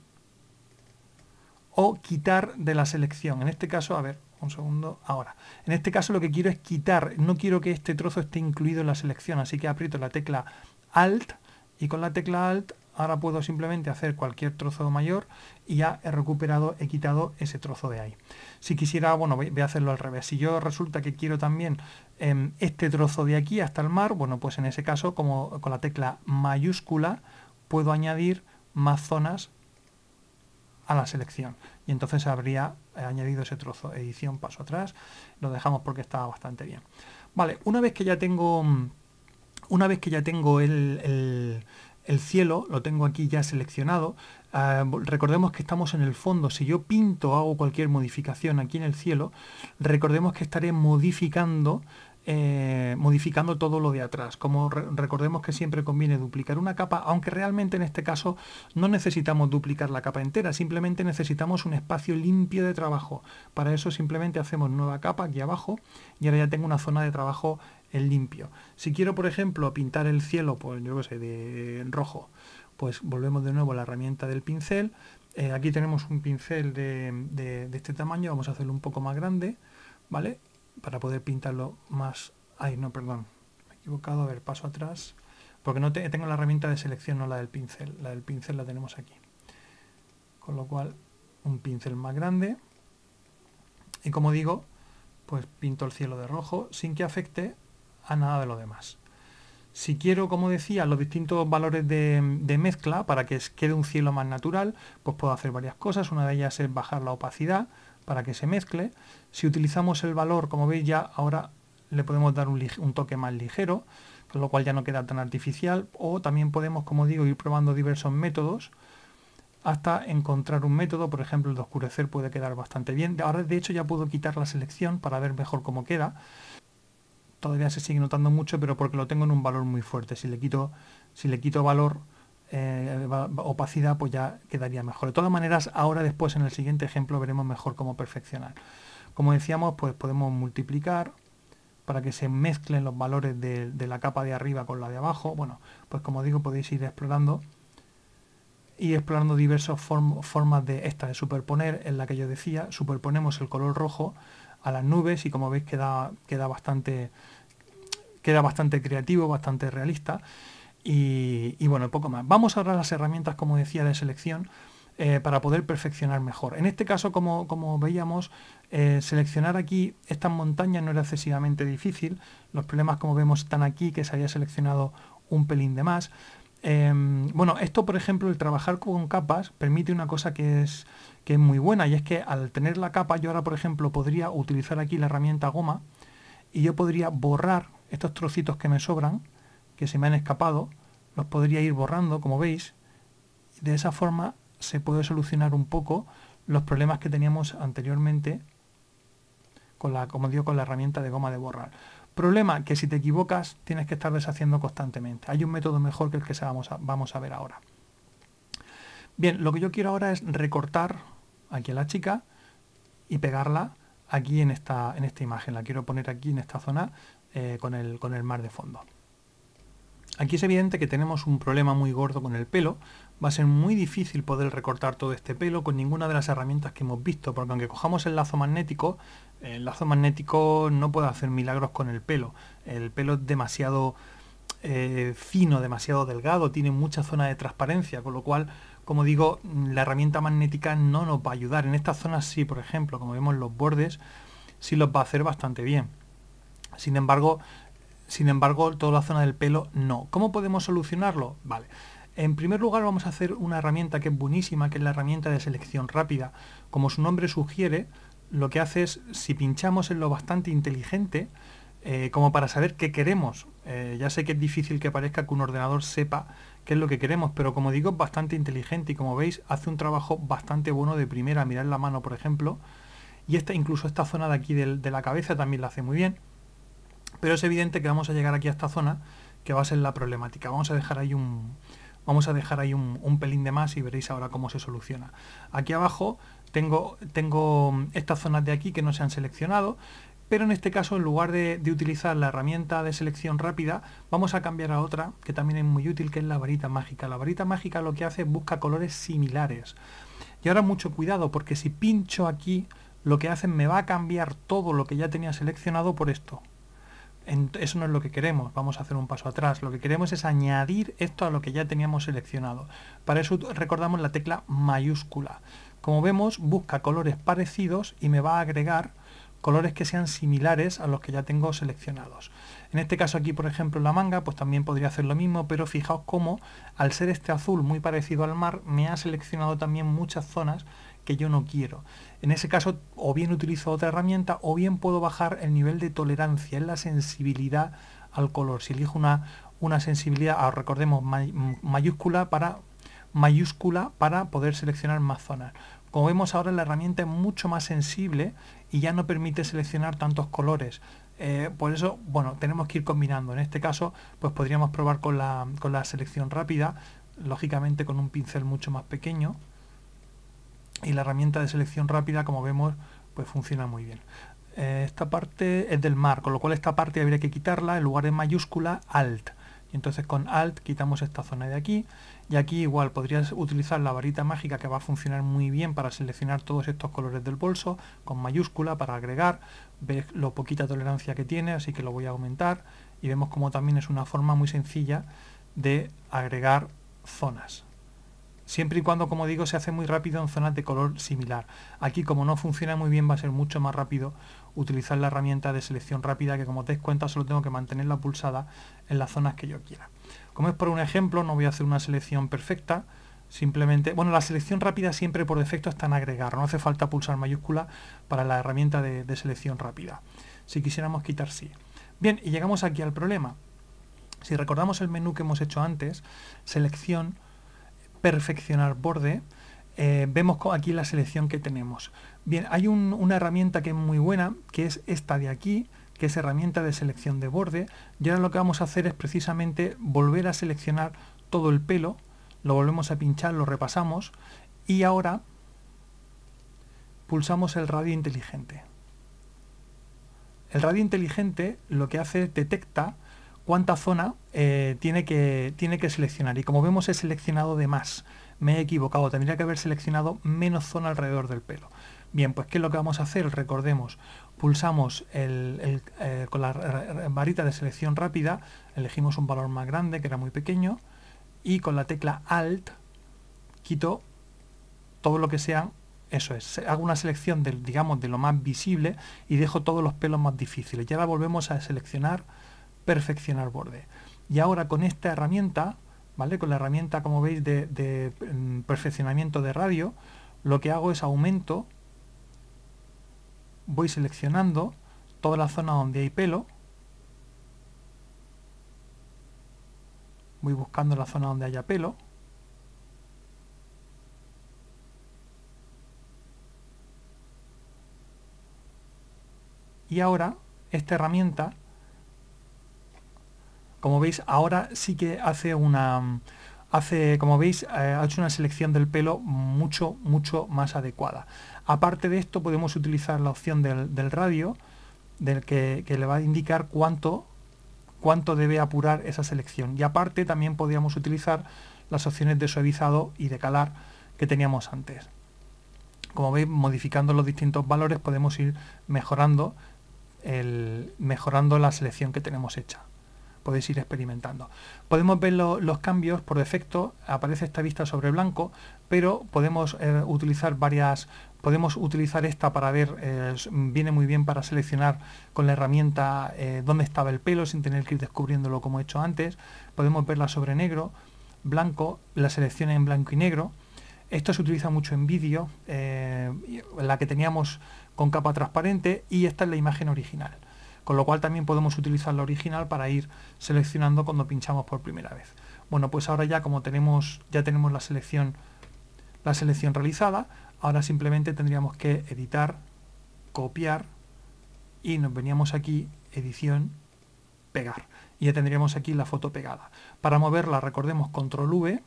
Speaker 1: o quitar de la selección. En este caso, a ver, un segundo, ahora. En este caso lo que quiero es quitar, no quiero que este trozo esté incluido en la selección, así que aprieto la tecla Alt y con la tecla Alt ahora puedo simplemente hacer cualquier trozo mayor y ya he recuperado, he quitado ese trozo de ahí. Si quisiera, bueno, voy, a hacerlo al revés. Si yo resulta que quiero también em, este trozo de aquí hasta el mar, bueno, pues en ese caso, como con la tecla mayúscula, puedo añadir más zonas a la selección. Y entonces habría eh, añadido ese trozo. Edición, paso atrás. Lo dejamos porque estaba bastante bien. Vale, una vez que ya tengo... Una vez que ya tengo el el cielo, lo tengo aquí ya seleccionado. Ah, recordemos que estamos en el fondo. Si yo pinto o hago cualquier modificación aquí en el cielo, recordemos que estaré modificando eh, modificando todo lo de atrás. Como recordemos que siempre conviene duplicar una capa, aunque realmente en este caso no necesitamos duplicar la capa entera, simplemente necesitamos un espacio limpio de trabajo. Para eso simplemente hacemos nueva capa aquí abajo y ahora ya tengo una zona de trabajo en limpio. Si quiero, por ejemplo, pintar el cielo, pues yo qué sé, de rojo, pues volvemos de nuevo a la herramienta del pincel. Eh, aquí tenemos un pincel de, de este tamaño, vamos a hacerlo un poco más grande, ¿vale? para poder pintarlo más... Ay, no, perdón. Me he equivocado. A ver, paso atrás. Porque no tengo la herramienta de selección, no la del pincel. La del pincel la tenemos aquí. Con lo cual, un pincel más grande. Y como digo, pues pinto el cielo de rojo sin que afecte a nada de lo demás. Si quiero, como decía, los distintos valores de, de, mezcla para que quede un cielo más natural, pues puedo hacer varias cosas. Una de ellas es bajar la opacidad para que se mezcle. Si utilizamos el valor, como veis ya, ahora le podemos dar un, toque más ligero, con lo cual ya no queda tan artificial. O también podemos, como digo, ir probando diversos métodos hasta encontrar un método, por ejemplo el de oscurecer puede quedar bastante bien. Ahora de hecho ya puedo quitar la selección para ver mejor cómo queda. Todavía se sigue notando mucho, pero porque lo tengo en un valor muy fuerte. Si le quito, si le quito valor eh, opacidad, pues ya quedaría mejor. De todas maneras, ahora después en el siguiente ejemplo veremos mejor cómo perfeccionar. Como decíamos, pues podemos multiplicar para que se mezclen los valores de, la capa de arriba con la de abajo. Bueno, pues como digo, podéis ir explorando y explorando diversas formas de esta de superponer, en la que yo decía, superponemos el color rojo a las nubes y como veis queda, queda bastante queda bastante creativo, bastante realista. Y, bueno, poco más. Vamos a ahora las herramientas, como decía, de selección eh, para poder perfeccionar mejor. En este caso, como, como veíamos, eh, seleccionar aquí estas montañas no era excesivamente difícil. Los problemas, como vemos, están aquí, que se había seleccionado un pelín de más. Em, bueno, esto, por ejemplo, el trabajar con capas permite una cosa que es, que es muy buena y es que al tener la capa, yo ahora, por ejemplo, podría utilizar aquí la herramienta goma y yo podría borrar estos trocitos que me sobran que se me han escapado, los podría ir borrando, como veis. De esa forma se puede solucionar un poco los problemas que teníamos anteriormente con la, como digo, con la herramienta de goma de borrar. Problema que si te equivocas tienes que estar deshaciendo constantemente. Hay un método mejor que el que vamos a, vamos a ver ahora. Bien, lo que yo quiero ahora es recortar aquí a la chica y pegarla aquí en esta, en esta imagen. La quiero poner aquí en esta zona eh, con, el, con el mar de fondo. Aquí es evidente que tenemos un problema muy gordo con el pelo. Va a ser muy difícil poder recortar todo este pelo con ninguna de las herramientas que hemos visto, porque aunque cojamos el lazo magnético, el lazo magnético no puede hacer milagros con el pelo. El pelo es demasiado eh, fino, demasiado delgado, tiene mucha zona de transparencia, con lo cual, como digo, la herramienta magnética no nos va a ayudar. En estas zonas sí, por ejemplo, como vemos los bordes, sí los va a hacer bastante bien. Sin embargo, sin embargo, toda la zona del pelo no. ¿Cómo podemos solucionarlo? Vale. En primer lugar vamos a hacer una herramienta que es buenísima, que es la herramienta de selección rápida. Como su nombre sugiere, lo que hace es, si pinchamos en lo bastante inteligente, eh, como para saber qué queremos. Eh, ya sé que es difícil que parezca que un ordenador sepa qué es lo que queremos, pero como digo, es bastante inteligente y como veis, hace un trabajo bastante bueno de primera. mirar la mano, por ejemplo, y esta, incluso esta zona de aquí de la cabeza también la hace muy bien. Pero es evidente que vamos a llegar aquí a esta zona, que va a ser la problemática. Vamos a dejar ahí un, vamos a dejar ahí un, pelín de más y veréis ahora cómo se soluciona. Aquí abajo tengo, tengo mm, estas zonas de aquí que no se han seleccionado pero en este caso en lugar de, utilizar la herramienta de selección rápida vamos a cambiar a otra que también es muy útil que es la varita mágica la varita mágica lo que hace es busca colores similares y ahora mucho cuidado porque si pincho aquí lo que hace me va a cambiar todo lo que ya tenía seleccionado por esto eso no es lo que queremos, vamos a hacer un paso atrás. Lo que queremos es añadir esto a lo que ya teníamos seleccionado. Para eso recordamos la tecla mayúscula. Como vemos, busca colores parecidos y me va a agregar colores que sean similares a los que ya tengo seleccionados. En este caso aquí, por ejemplo, la manga, pues también podría hacer lo mismo, pero fijaos cómo, al ser este azul muy parecido al mar, me ha seleccionado también muchas zonas que yo no quiero. En ese caso, o bien utilizo otra herramienta, o bien puedo bajar el nivel de tolerancia, en la sensibilidad al color. Si elijo una, una sensibilidad, ah, recordemos, mm, mayúscula para mayúscula para poder seleccionar más zonas. Como vemos ahora la herramienta es mucho más sensible y ya no permite seleccionar tantos colores. Eh, por eso, bueno, tenemos que ir combinando. En este caso, pues podríamos probar con la, con la selección rápida, lógicamente con un pincel mucho más pequeño y la herramienta de selección rápida, como vemos, pues funciona muy bien. Eh, esta parte es del mar, con lo cual esta parte habría que quitarla en lugar de mayúscula, alt. Y entonces con alt quitamos esta zona de aquí. Y aquí igual podrías utilizar la varita mágica que va a funcionar muy bien para seleccionar todos estos colores del bolso con mayúscula para agregar. Ves lo poquita tolerancia que tiene, así que lo voy a aumentar. Y vemos como también es una forma muy sencilla de agregar zonas siempre y cuando, como digo, se hace muy rápido en zonas de color similar. Aquí, como no funciona muy bien, va a ser mucho más rápido utilizar la herramienta de selección rápida, que como te des cuenta, solo tengo que mantenerla pulsada en las zonas que yo quiera. Como es por un ejemplo, no voy a hacer una selección perfecta, simplemente, bueno, la selección rápida siempre por defecto está en agregar, no hace falta pulsar mayúscula para la herramienta de, de selección rápida. Si quisiéramos quitar, sí. Bien, y llegamos aquí al problema. Si recordamos el menú que hemos hecho antes, selección, perfeccionar borde, eh, vemos aquí la selección que tenemos. Bien, hay una herramienta que es muy buena, que es esta de aquí, que es herramienta de selección de borde. Y ahora lo que vamos a hacer es precisamente volver a seleccionar todo el pelo, lo volvemos a pinchar, lo repasamos y ahora pulsamos el radio inteligente. El radio inteligente lo que hace es detecta cuánta zona eh, tiene, que, tiene que seleccionar. Y como vemos he seleccionado de más. Me he equivocado, tendría que haber seleccionado menos zona alrededor del pelo. Bien, pues ¿qué es lo que vamos a hacer? Recordemos, pulsamos el, eh, con la varita de selección rápida, elegimos un valor más grande que era muy pequeño, y con la tecla Alt quito todo lo que sea, eso es, hago una selección del, digamos, de lo más visible y dejo todos los pelos más difíciles. Y ahora volvemos a seleccionar perfeccionar borde. Y ahora con esta herramienta, ¿vale? Con la herramienta, como veis, de, de mm, perfeccionamiento de radio, lo que hago es aumento, voy seleccionando toda la zona donde hay pelo, voy buscando la zona donde haya pelo, y ahora esta herramienta como veis, ahora sí que hace una... Hace, como veis, eh, ha hecho una selección del pelo mucho, mucho más adecuada. Aparte de esto, podemos utilizar la opción del, radio, del que, que, le va a indicar cuánto, cuánto debe apurar esa selección. Y aparte, también podríamos utilizar las opciones de suavizado y de calar que teníamos antes. Como veis, modificando los distintos valores podemos ir mejorando, el, mejorando la selección que tenemos hecha podéis ir experimentando. Podemos ver los cambios por defecto, aparece esta vista sobre blanco, pero podemos eh, utilizar varias, podemos utilizar esta para ver, eh, viene muy bien para seleccionar con la herramienta eh, dónde estaba el pelo sin tener que ir descubriéndolo como he hecho antes. Podemos verla sobre negro, blanco, la selección en blanco y negro. Esto se utiliza mucho en vídeo, eh, la que teníamos con capa transparente y esta es la imagen original con lo cual también podemos utilizar la original para ir seleccionando cuando pinchamos por primera vez. Bueno, pues ahora ya como tenemos, ya tenemos la selección, la selección realizada, ahora simplemente tendríamos que editar, copiar y nos veníamos aquí, edición, pegar. Y ya tendríamos aquí la foto pegada. Para moverla recordemos control V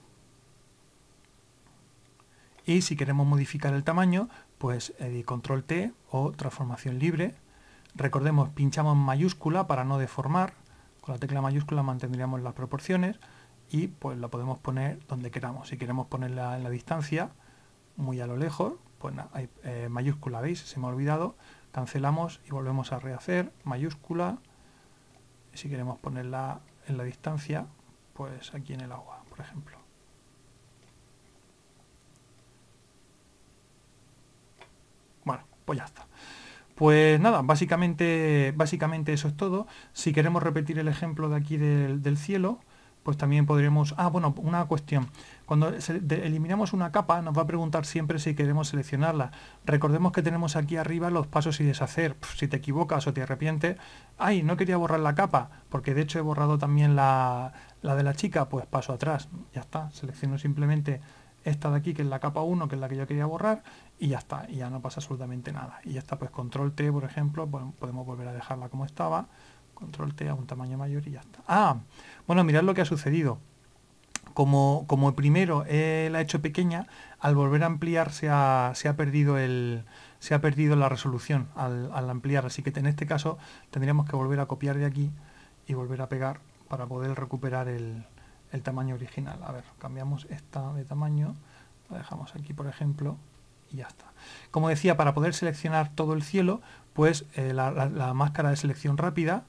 Speaker 1: y si queremos modificar el tamaño, pues edit eh, control T o transformación libre Recordemos, pinchamos mayúscula para no deformar. Con la tecla mayúscula mantendríamos las proporciones y pues la podemos poner donde queramos. Si queremos ponerla en la distancia, muy a lo lejos, pues eh, mayúscula, ¿veis? Se me ha olvidado. Cancelamos y volvemos a rehacer, mayúscula. Si queremos ponerla en la distancia, pues aquí en el agua, por ejemplo. Bueno, pues ya está. Pues nada, básicamente, básicamente eso es todo. Si queremos repetir el ejemplo de aquí del, cielo, pues también podremos... Ah, bueno, una cuestión. Cuando eliminamos una capa, nos va a preguntar siempre si queremos seleccionarla. Recordemos que tenemos aquí arriba los pasos y deshacer. si te equivocas o te arrepientes, ¡ay, no quería borrar la capa! Porque de hecho he borrado también la, la de la chica, pues paso atrás. Ya está, selecciono simplemente esta de aquí, que es la capa 1, que es la que yo quería borrar, y ya está, y ya no pasa absolutamente nada. Y ya está, pues control T, por ejemplo, podemos volver a dejarla como estaba, control T a un tamaño mayor y ya está. Ah, bueno, mirad lo que ha sucedido. Como, como primero la he hecho pequeña, al volver a ampliar se ha, perdido el se ha perdido la resolución al, ampliar, así que en este caso tendríamos que volver a copiar de aquí y volver a pegar para poder recuperar el, el tamaño original. A ver, cambiamos esta de tamaño, la dejamos aquí por ejemplo, y ya está. Como decía, para poder seleccionar todo el cielo, pues eh, la, máscara de selección rápida,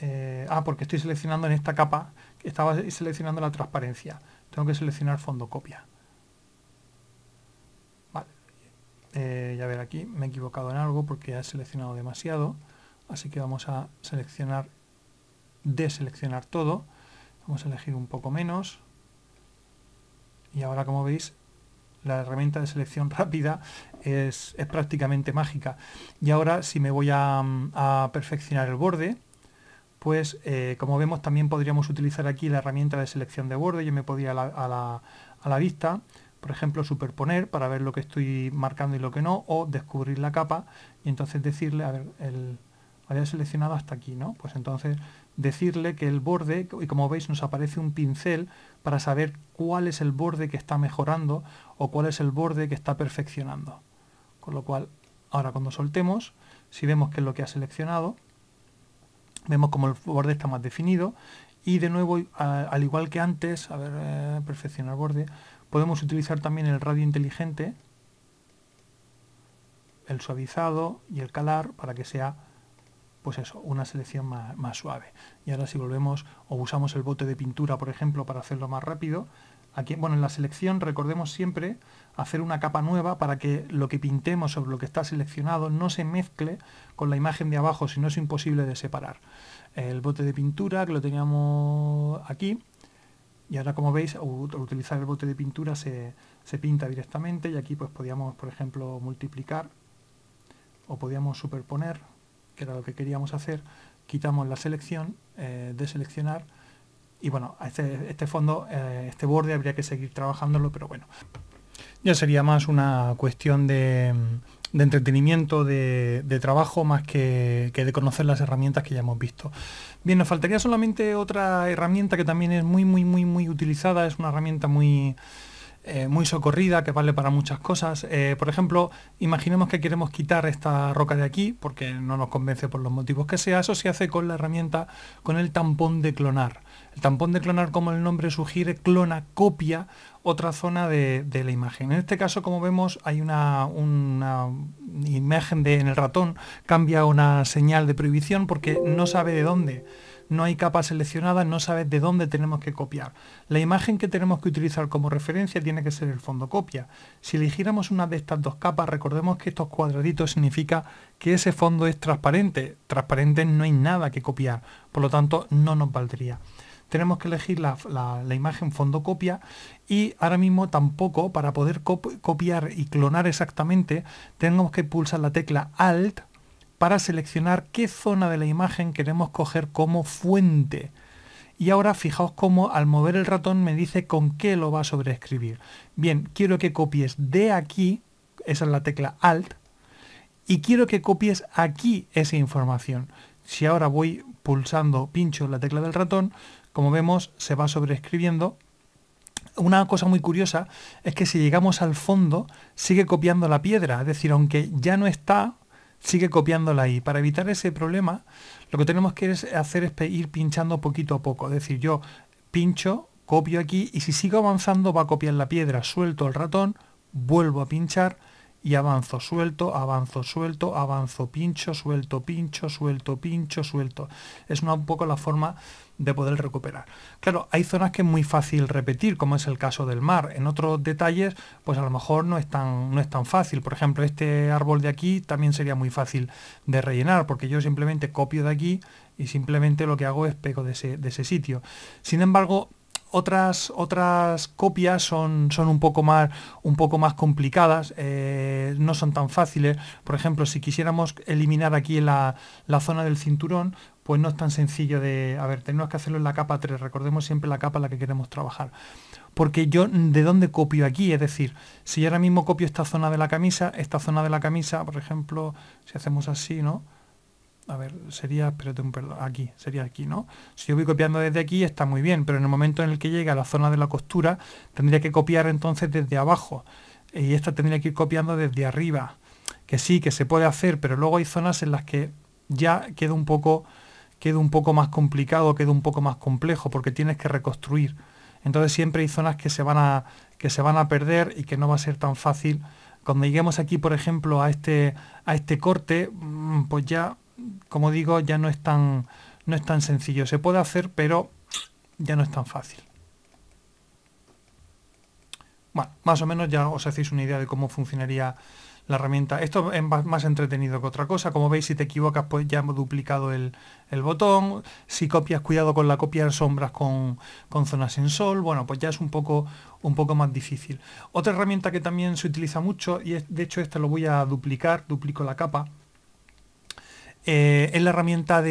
Speaker 1: eh, ah, porque estoy seleccionando en esta capa, estaba seleccionando la transparencia, tengo que seleccionar fondo copia. Vale, eh, ya ver aquí, me he equivocado en algo porque he seleccionado demasiado, así que vamos a seleccionar, deseleccionar todo, vamos a elegir un poco menos, y ahora como veis la herramienta de selección [laughs] rápida es, prácticamente mágica. Y ahora si me voy a, perfeccionar el borde, pues eh, como vemos también podríamos utilizar aquí la herramienta de selección de borde, yo me podría a la, vista, por ejemplo, superponer para ver lo que estoy marcando y lo que no, o descubrir la capa y entonces decirle, a ver, el, había seleccionado hasta aquí, ¿no? Pues entonces decirle que el borde, y como veis nos aparece un pincel para saber cuál es el borde que está mejorando o cuál es el borde que está perfeccionando. Con lo cual, ahora cuando soltemos, si vemos que es lo que ha seleccionado, vemos como el borde está más definido y de nuevo, al igual que antes, a ver, eh, perfeccionar borde, podemos utilizar también el radio inteligente, el suavizado y el calar para que sea pues eso, una selección más, suave. Y ahora si volvemos o usamos el bote de pintura, por ejemplo, para hacerlo más rápido, Aquí, bueno, en la selección recordemos siempre hacer una capa nueva para que lo que pintemos sobre lo que está seleccionado no se mezcle con la imagen de abajo, si no es imposible de separar. El bote de pintura que lo teníamos aquí, y ahora como veis, al utilizar el bote de pintura se, se pinta directamente y aquí pues podíamos, por ejemplo, multiplicar o podíamos superponer que era lo que queríamos hacer, quitamos la selección, eh, deseleccionar, y bueno, este, este fondo, eh, este borde habría que seguir trabajándolo, pero bueno. Ya sería más una cuestión de, entretenimiento, de, trabajo, más que, que, de conocer las herramientas que ya hemos visto. Bien, nos faltaría solamente otra herramienta que también es muy, muy, muy, muy utilizada, es una herramienta muy eh, muy socorrida, que vale para muchas cosas. Eh, por ejemplo, imaginemos que queremos quitar esta roca de aquí, porque no nos convence por los motivos que sea. Eso se hace con la herramienta, con el tampón de clonar. El tampón de clonar, como el nombre sugiere, clona, copia otra zona de, de la imagen. En este caso, como vemos, hay una, una imagen de, en el ratón, cambia una señal de prohibición porque no sabe de dónde no hay capas seleccionadas, no sabes de dónde tenemos que copiar. La imagen que tenemos que utilizar como referencia tiene que ser el fondo copia. Si eligiéramos una de estas dos capas, recordemos que estos cuadraditos significa que ese fondo es transparente. Transparente no hay nada que copiar, por lo tanto no nos valdría tenemos que elegir la, la, imagen fondo copia y ahora mismo tampoco para poder copiar y clonar exactamente tenemos que pulsar la tecla alt para seleccionar qué zona de la imagen queremos coger como fuente. Y ahora fijaos cómo al mover el ratón me dice con qué lo va a sobreescribir. Bien, quiero que copies de aquí, esa es la tecla Alt, y quiero que copies aquí esa información. Si ahora voy pulsando, pincho la tecla del ratón, como vemos se va sobreescribiendo. Una cosa muy curiosa es que si llegamos al fondo sigue copiando la piedra, es decir, aunque ya no está, sigue copiándola ahí. Para evitar ese problema, lo que tenemos que hacer es ir pinchando poquito a poco. Es decir, yo pincho, copio aquí y si sigo avanzando va a copiar la piedra, suelto el ratón, vuelvo a pinchar, y avanzo suelto, avanzo suelto, avanzo pincho, suelto pincho, suelto pincho, suelto. Es una, un poco la forma de poder recuperar. Claro, hay zonas que es muy fácil repetir, como es el caso del mar. En otros detalles, pues a lo mejor no es tan, no es tan fácil. Por ejemplo, este árbol de aquí también sería muy fácil de rellenar, porque yo simplemente copio de aquí y simplemente lo que hago es pego de ese, de ese sitio. Sin embargo, otras, otras copias son, un, poco más, un poco más complicadas, eh, no son tan fáciles. Por ejemplo, si quisiéramos eliminar aquí la, la zona del cinturón, pues no es tan sencillo de... A ver, tenemos que hacerlo en la capa 3, recordemos siempre la capa en la que queremos trabajar. Porque yo, ¿de dónde copio aquí? Es decir, si yo ahora mismo copio esta zona de la camisa, esta zona de la camisa, por ejemplo, si hacemos así, ¿no? a ver, sería, espérate un perdón, aquí, sería aquí, ¿no? Si yo voy copiando desde aquí está muy bien, pero en el momento en el que llega a la zona de la costura, tendría que copiar entonces desde abajo, y esta tendría que ir copiando desde arriba, que sí, que se puede hacer, pero luego hay zonas en las que ya queda un poco, queda un poco más complicado, queda un poco más complejo, porque tienes que reconstruir. Entonces siempre hay zonas que se van a, que se van a perder y que no va a ser tan fácil. Cuando lleguemos aquí, por ejemplo, a este, a este corte, mm, pues ya como digo, ya no es tan, no es tan sencillo. Se puede hacer, pero ya no es tan fácil. Bueno, más o menos ya os hacéis una idea de cómo funcionaría la herramienta. Esto es más entretenido que otra cosa. Como veis, si te equivocas, pues ya hemos duplicado el, botón. Si copias, cuidado con la copia de sombras con, con, zonas en sol. Bueno, pues ya es un poco, un poco más difícil. Otra herramienta que también se utiliza mucho, y de hecho esta lo voy a duplicar, duplico la capa, eh, es la herramienta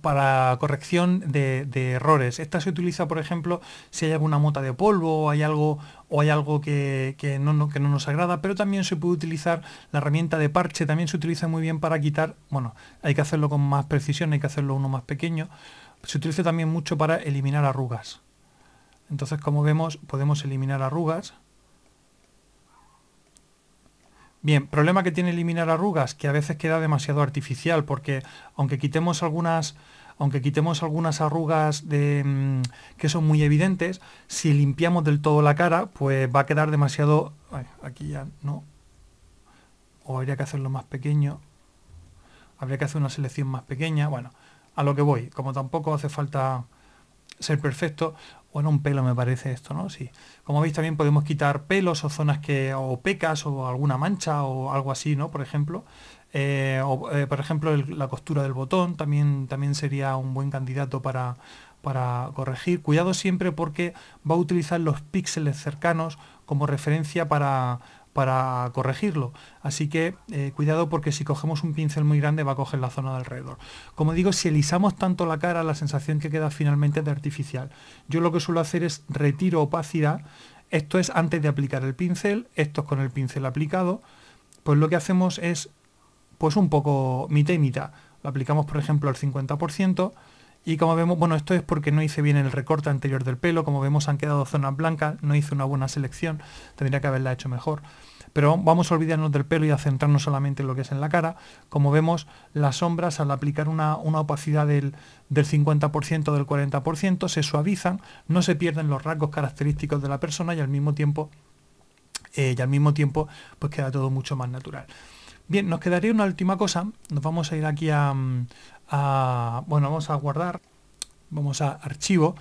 Speaker 1: para corrección de, errores. Esta se utiliza, por ejemplo, si hay alguna mota de polvo o hay algo, o hay algo que, que, no, nos agrada, pero también se puede utilizar la herramienta de parche, también se utiliza muy bien para quitar, bueno, hay que hacerlo con más precisión, hay que hacerlo uno más pequeño. Se utiliza también mucho para eliminar arrugas. Entonces, como vemos, podemos eliminar arrugas. Bien, problema que tiene eliminar arrugas, que a veces queda demasiado artificial, porque aunque quitemos algunas, aunque quitemos algunas arrugas de, mm, que son muy evidentes, si limpiamos del todo la cara, pues va a quedar demasiado... aquí ya no. O habría que hacerlo más pequeño. Habría que hacer una selección más pequeña. Bueno, a lo que voy. Como tampoco hace falta ser perfecto. Bueno, un pelo me parece esto, ¿no? Sí. Como veis también podemos quitar pelos o zonas que o pecas o alguna mancha o algo así, ¿no? Por ejemplo. Eh, o, eh, por ejemplo, la costura del botón también, también sería un buen candidato para, para corregir. Cuidado siempre porque va a utilizar los píxeles cercanos como referencia para, para corregirlo. Así que eh, cuidado porque si cogemos un pincel muy grande va a coger la zona de alrededor. Como digo, si alisamos tanto la cara, la sensación que queda finalmente es de artificial. Yo lo que suelo hacer es retiro opacidad. Esto es antes de aplicar el pincel, esto es con el pincel aplicado. Pues lo que hacemos es pues un poco mitad y mitad. Lo aplicamos por ejemplo al 50%, y como vemos, bueno, esto es porque no hice bien el recorte anterior del pelo, como vemos han quedado zonas blancas, no hice una buena selección, tendría que haberla hecho mejor. Pero vamos a olvidarnos del pelo y a centrarnos solamente en lo que es en la cara. Como vemos, las sombras al aplicar una, opacidad del, 50% o del 40% se suavizan, no se pierden los rasgos característicos de la persona y al mismo tiempo, eh, y al mismo tiempo pues queda todo mucho más natural. Bien, nos quedaría una última cosa. Nos vamos a ir aquí a, bueno, vamos a guardar, vamos a archivo.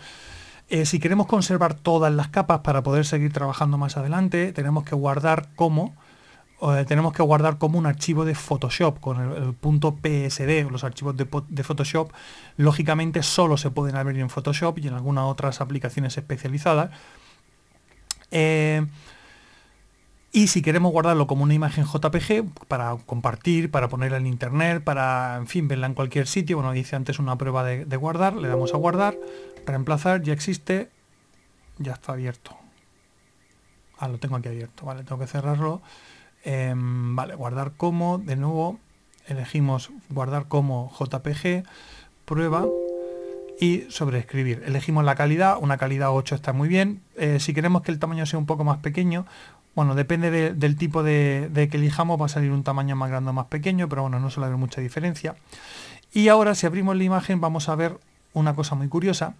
Speaker 1: Eh, si queremos conservar todas las capas para poder seguir trabajando más adelante, tenemos que guardar como eh, tenemos que guardar como un archivo de Photoshop con el, punto PSD. Los archivos de, Photoshop lógicamente solo se pueden abrir en Photoshop y en algunas otras aplicaciones especializadas. Eh, y si queremos guardarlo como una imagen JPG para compartir, para ponerla en internet, para, en fin, verla en cualquier sitio, bueno, dice antes una prueba de, guardar, le damos a guardar, reemplazar, ya existe, ya está abierto. Ah, lo tengo aquí abierto, vale, tengo que cerrarlo. Em, vale, guardar como, de nuevo, elegimos guardar como JPG, prueba y sobreescribir. Elegimos la calidad, una calidad 8 está muy bien. Eh, si queremos que el tamaño sea un poco más pequeño, bueno, depende del tipo de, que elijamos, va a salir un tamaño más grande o más pequeño, pero bueno, no suele haber mucha diferencia. Y ahora si abrimos la imagen vamos a ver una cosa muy curiosa.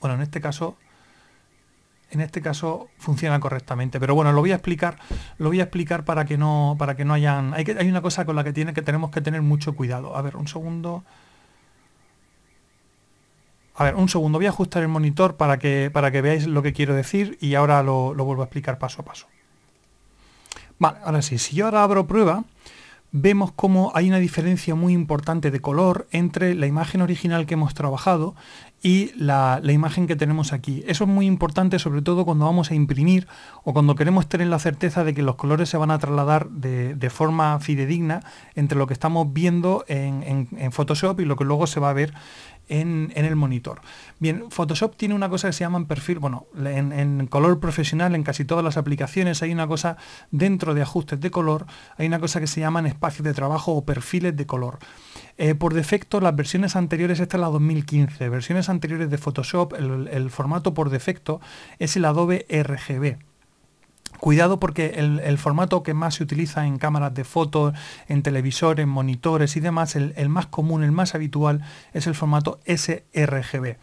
Speaker 1: Bueno, en este caso, en este caso funciona correctamente, pero bueno, lo voy a explicar, lo voy a explicar para que no, para que no hayan, hay, hay una cosa con la que, tiene, que tenemos que tener mucho cuidado. A ver, un segundo. A ver, un segundo, voy a ajustar el monitor para que, para que veáis lo que quiero decir y ahora lo, vuelvo a explicar paso a paso. Vale, ahora sí, si yo ahora abro prueba, vemos cómo hay una diferencia muy importante de color entre la imagen original que hemos trabajado y la, imagen que tenemos aquí. Eso es muy importante sobre todo cuando vamos a imprimir o cuando queremos tener la certeza de que los colores se van a trasladar de, forma fidedigna entre lo que estamos viendo en, en Photoshop y lo que luego se va a ver en, el monitor. Bien, Photoshop tiene una cosa que se llama perfil, bueno, en, color profesional, en casi todas las aplicaciones hay una cosa dentro de ajustes de color, hay una cosa que se llaman espacios de trabajo o perfiles de color. Eh, por defecto, las versiones anteriores, esta la 2015, versiones anteriores de Photoshop, el formato por defecto es el Adobe RGB. Cuidado porque el, formato que más se utiliza en cámaras de fotos, en televisores, monitores y demás, el, más común, el más habitual, es el formato sRGB.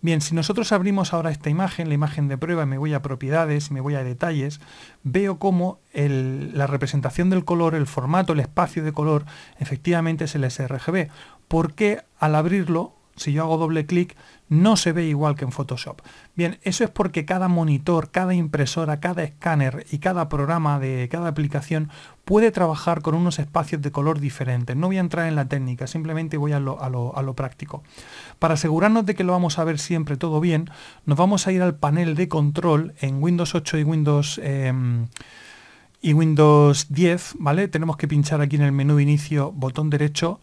Speaker 1: Bien, si nosotros abrimos ahora esta imagen, la imagen de prueba, me voy a propiedades, me voy a detalles, veo cómo la representación del color, el formato, el espacio de color, efectivamente es el sRGB. ¿Por qué al abrirlo, si yo hago doble clic, no se ve igual que en Photoshop. Bien, eso es porque cada monitor, cada impresora, cada escáner y cada programa de cada aplicación puede trabajar con unos espacios de color diferentes. No voy a entrar en la técnica, simplemente voy a lo, práctico. Para asegurarnos de que lo vamos a ver siempre todo bien, nos vamos a ir al panel de control en Windows 8 y Windows... Em, y Windows 10, ¿vale? Tenemos que pinchar aquí en el menú inicio, botón derecho,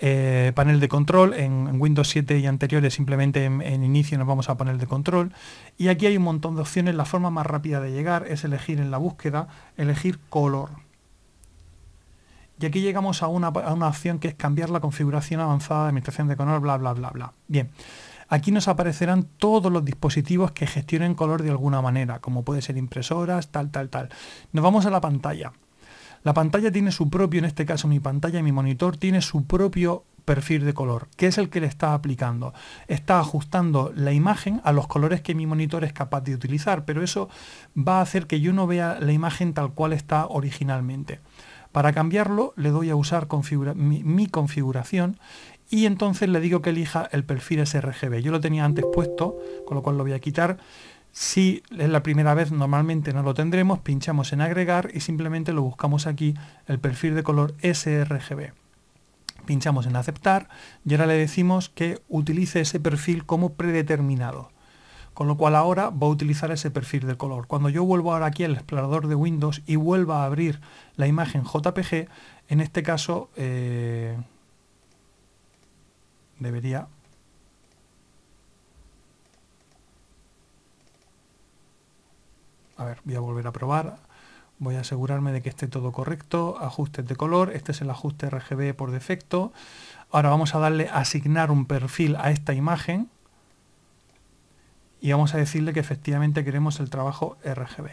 Speaker 1: eh, panel de control, en, Windows 7 y anteriores simplemente en, inicio nos vamos a panel de control y aquí hay un montón de opciones, la forma más rápida de llegar es elegir en la búsqueda, elegir color. Y aquí llegamos a una, a una opción que es cambiar la configuración avanzada de administración de color, bla, bla, bla, bla. Bien, Aquí nos aparecerán todos los dispositivos que gestionen color de alguna manera, como puede ser impresoras, tal, tal, tal. Nos vamos a la pantalla. La pantalla tiene su propio, en este caso mi pantalla y mi monitor, tiene su propio perfil de color, que es el que le está aplicando. Está ajustando la imagen a los colores que mi monitor es capaz de utilizar, pero eso va a hacer que yo no vea la imagen tal cual está originalmente. Para cambiarlo le doy a usar mi configuración y entonces le digo que elija el perfil sRGB. Yo lo tenía antes puesto, con lo cual lo voy a quitar si es la primera vez normalmente no lo tendremos, pinchamos en agregar y simplemente lo buscamos aquí, el perfil de color sRGB. Pinchamos en aceptar y ahora le decimos que utilice ese perfil como predeterminado. Con lo cual ahora va a utilizar ese perfil de color. Cuando yo vuelvo ahora aquí al explorador de Windows y vuelva a abrir la imagen JPG, en este caso eh, debería a ver, voy a volver a probar, voy a asegurarme de que esté todo correcto, ajustes de color, este es el ajuste RGB por defecto, ahora vamos a darle asignar un perfil a esta imagen y vamos a decirle que efectivamente queremos el trabajo RGB.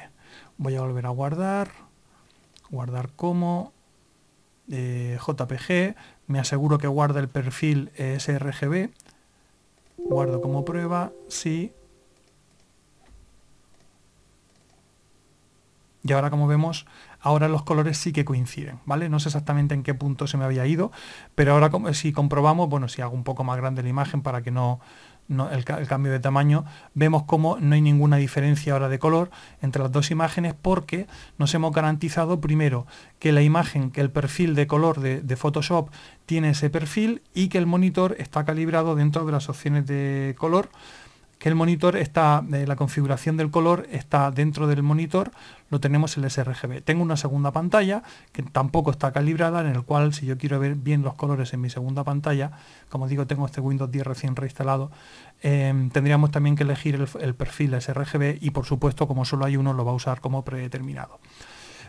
Speaker 1: Voy a volver a guardar, guardar como, eh, JPG, me aseguro que guarda el perfil sRGB, guardo como prueba, sí, Y ahora como vemos, ahora los colores sí que coinciden, ¿vale? No sé exactamente en qué punto se me había ido, pero ahora si comprobamos, bueno, si hago un poco más grande la imagen para que no, el, cambio de tamaño, vemos como no hay ninguna diferencia ahora de color entre las dos imágenes porque nos hemos garantizado primero que la imagen, que el perfil de color de Photoshop tiene ese perfil y que el monitor está calibrado dentro de las opciones de color el monitor está, eh, la configuración del color está dentro del monitor, lo tenemos el sRGB. Tengo una segunda pantalla que tampoco está calibrada, en el cual si yo quiero ver bien los colores en mi segunda pantalla, como digo, tengo este Windows 10 recién reinstalado, em, tendríamos también que elegir el, el perfil sRGB y por supuesto, como solo hay uno, lo va a usar como predeterminado.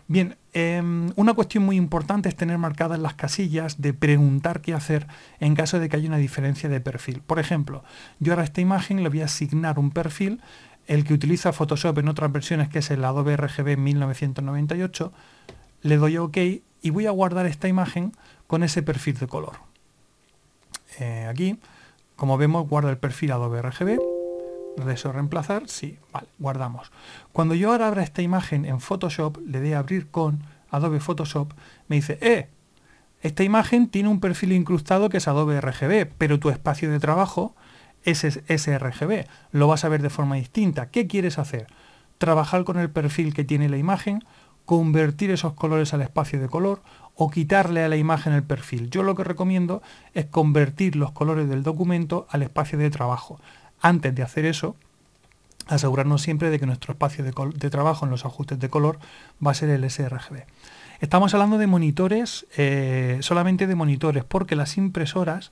Speaker 1: Bien, em, una cuestión muy importante es tener marcadas las casillas de preguntar qué hacer en caso de que haya una diferencia de perfil. Por ejemplo, yo ahora a esta imagen le voy a asignar un perfil, el que utiliza Photoshop en otras versiones, que es el Adobe RGB 1998, le doy a OK y voy a guardar esta imagen con ese perfil de color. Eh, aquí, como vemos, guarda el perfil Adobe RGB eso reemplazar, sí, vale, guardamos. Cuando yo ahora abra esta imagen en Photoshop, le dé a abrir con Adobe Photoshop, me dice, ¡eh! Esta imagen tiene un perfil incrustado que es Adobe RGB, pero tu espacio de trabajo es sRGB. Lo vas a ver de forma distinta. ¿Qué quieres hacer? Trabajar con el perfil que tiene la imagen, convertir esos colores al espacio de color o quitarle a la imagen el perfil. Yo lo que recomiendo es convertir los colores del documento al espacio de trabajo antes de hacer eso, asegurarnos siempre de que nuestro espacio de, trabajo en los ajustes de color va a ser el sRGB. Estamos hablando de monitores, eh, solamente de monitores, porque las impresoras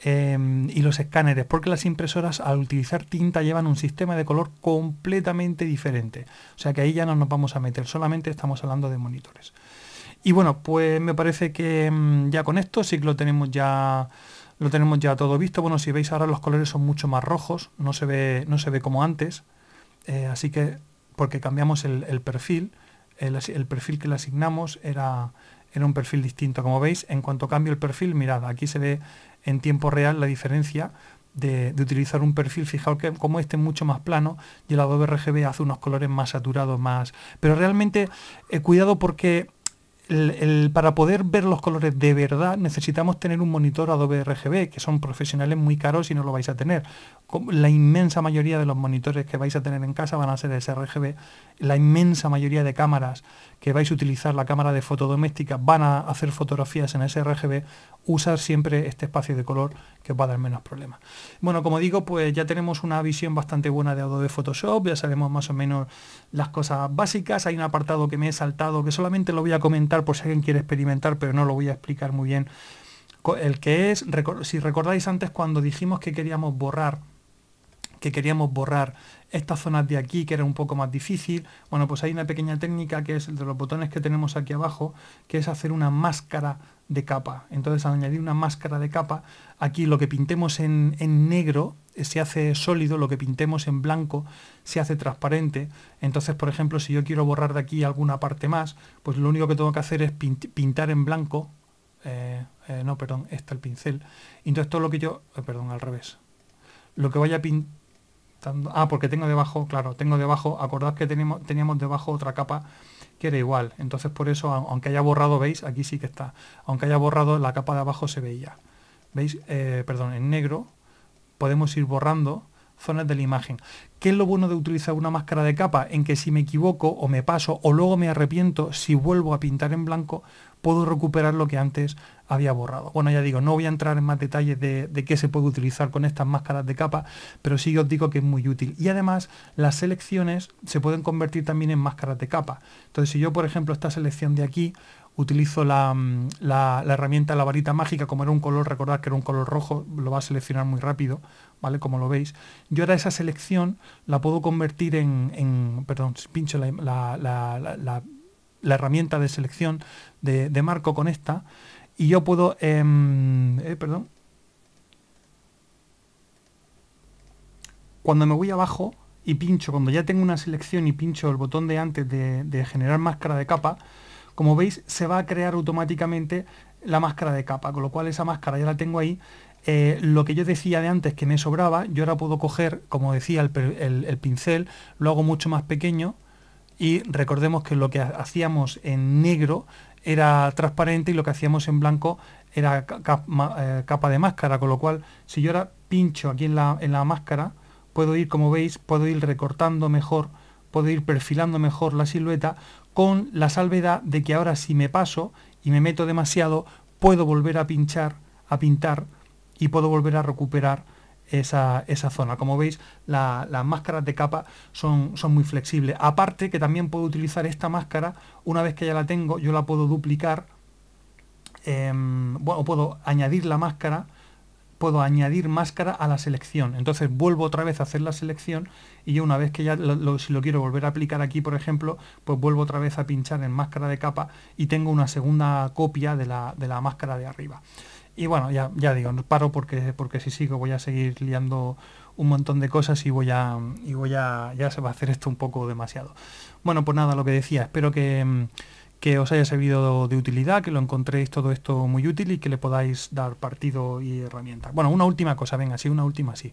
Speaker 1: em, y los escáneres, porque las impresoras al utilizar tinta llevan un sistema de color completamente diferente. O sea que ahí ya no nos vamos a meter, solamente estamos hablando de monitores. Y bueno, pues me parece que em, ya con esto sí que lo tenemos ya lo tenemos ya todo visto. Bueno, si veis ahora los colores son mucho más rojos, no se ve, no se ve como antes, eh, así que porque cambiamos el, perfil, el, perfil que le asignamos era, era un perfil distinto. Como veis, en cuanto cambio el perfil, mirad, aquí se ve en tiempo real la diferencia de, utilizar un perfil, fijaos que como este es mucho más plano y el Adobe RGB hace unos colores más saturados, más... Pero realmente, eh, cuidado porque para poder ver los colores de verdad necesitamos tener un monitor Adobe RGB, que son profesionales muy caros y no lo vais a tener. La inmensa mayoría de los monitores que vais a tener en casa van a ser sRGB. La inmensa mayoría de cámaras que vais a utilizar, la cámara de fotodoméstica, van a hacer fotografías en sRGB. Usar siempre este espacio de color que va a dar menos problemas. Bueno, como digo, pues ya tenemos una visión bastante buena de Adobe Photoshop, ya sabemos más o menos las cosas básicas. Hay un apartado que me he saltado que solamente lo voy a comentar por si alguien quiere experimentar, pero no lo voy a explicar muy bien. El que es, si recordáis antes cuando dijimos que queríamos borrar que queríamos borrar estas zonas de aquí que era un poco más difícil, bueno pues hay una pequeña técnica que es el de los botones que tenemos aquí abajo, que es hacer una máscara de capa. Entonces, al añadir una máscara de capa, aquí lo que pintemos en, en negro eh, se hace sólido, lo que pintemos en blanco se hace transparente. Entonces, por ejemplo, si yo quiero borrar de aquí alguna parte más, pues lo único que tengo que hacer es pintar en blanco. Eh, eh, no, perdón, está el pincel. Entonces todo lo que yo... perdón, al revés. Lo que vaya pintando... Ah, porque tengo debajo, claro, tengo debajo, acordad que tenemos, teníamos debajo otra capa que era igual. Entonces por eso, aunque haya borrado, veis, aquí sí que está. Aunque haya borrado, la capa de abajo se veía. ¿Veis? Eh, perdón, en negro podemos ir borrando zonas de la imagen. ¿Qué es lo bueno de utilizar una máscara de capa? En que si me equivoco o me paso o luego me arrepiento, si vuelvo a pintar en blanco, puedo recuperar lo que antes había borrado. Bueno, ya digo, no voy a entrar en más detalles de, de, qué se puede utilizar con estas máscaras de capa, pero sí os digo que es muy útil. Y además, las selecciones se pueden convertir también en máscaras de capa. Entonces, si yo, por ejemplo, esta selección de aquí, utilizo la, mm, la, herramienta, la varita mágica, como era un color, recordad que era un color rojo, lo va a seleccionar muy rápido, ¿vale? Como lo veis. Yo ahora esa selección la puedo convertir en, en perdón, pincho la, la herramienta de selección de, marco con esta y yo puedo, em, eh, perdón, cuando me voy abajo y pincho, cuando ya tengo una selección y pincho el botón de antes de, generar máscara de capa, como veis se va a crear automáticamente la máscara de capa, con lo cual esa máscara ya la tengo ahí. Eh, lo que yo decía de antes que me sobraba, yo ahora puedo coger, como decía, el pincel, lo hago mucho más pequeño y recordemos que lo que hacíamos en negro era transparente y lo que hacíamos en blanco era eh, capa de máscara, con lo cual si yo ahora pincho aquí en la, en la máscara, puedo ir, como veis, puedo ir recortando mejor, puedo ir perfilando mejor la silueta, con la salvedad de que ahora si me paso y me meto demasiado, puedo volver a pinchar, a pintar y puedo volver a recuperar esa, esa zona. Como veis, las máscaras de capa son, son muy flexibles. Aparte que también puedo utilizar esta máscara, una vez que ya la tengo, yo la puedo duplicar, em, bueno, puedo añadir la máscara, puedo añadir máscara a la selección. Entonces vuelvo otra vez a hacer la selección y yo una vez que ya si lo quiero volver a aplicar aquí, por ejemplo, pues vuelvo otra vez a pinchar en máscara de capa y tengo una segunda copia de la, de la máscara de arriba. Y bueno, ya, ya digo, no paro porque, porque si sigo voy a seguir liando un montón de cosas y voy a. y voy a. ya se va a hacer esto un poco demasiado. Bueno, pues nada, lo que decía, espero que, os haya servido de utilidad, que lo encontréis todo esto muy útil y que le podáis dar partido y herramienta. Bueno, una última cosa, venga, sí, una última, sí.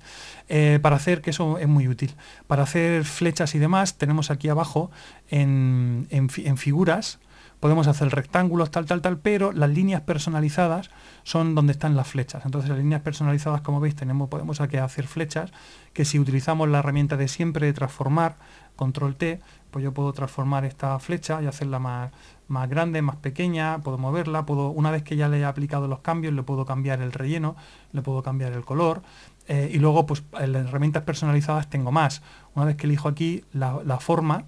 Speaker 1: Eh, para hacer, que eso es muy útil, para hacer flechas y demás, tenemos aquí abajo en, en figuras, podemos hacer rectángulos, tal, tal, tal, pero las líneas personalizadas son donde están las flechas. Entonces las líneas personalizadas, como veis, podemos hacer flechas, que si utilizamos la herramienta de siempre de transformar, control T, pues yo puedo transformar esta flecha y hacerla más, más grande, más pequeña, puedo moverla, puedo, una vez que ya le he aplicado los cambios, le puedo cambiar el relleno, le puedo cambiar el color. Eh, y luego, pues en las herramientas personalizadas tengo más. Una vez que elijo aquí la, forma,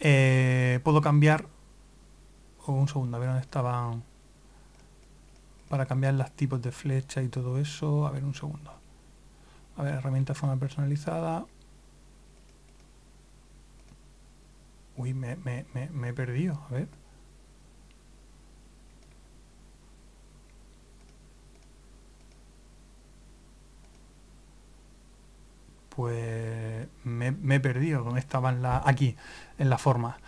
Speaker 1: eh, puedo cambiar un segundo, a ver dónde estaban para cambiar los tipos de flecha y todo eso, a ver un segundo a ver, herramienta forma personalizada uy, me, me, he perdido, a ver pues me, he perdido dónde estaban la, aquí en la forma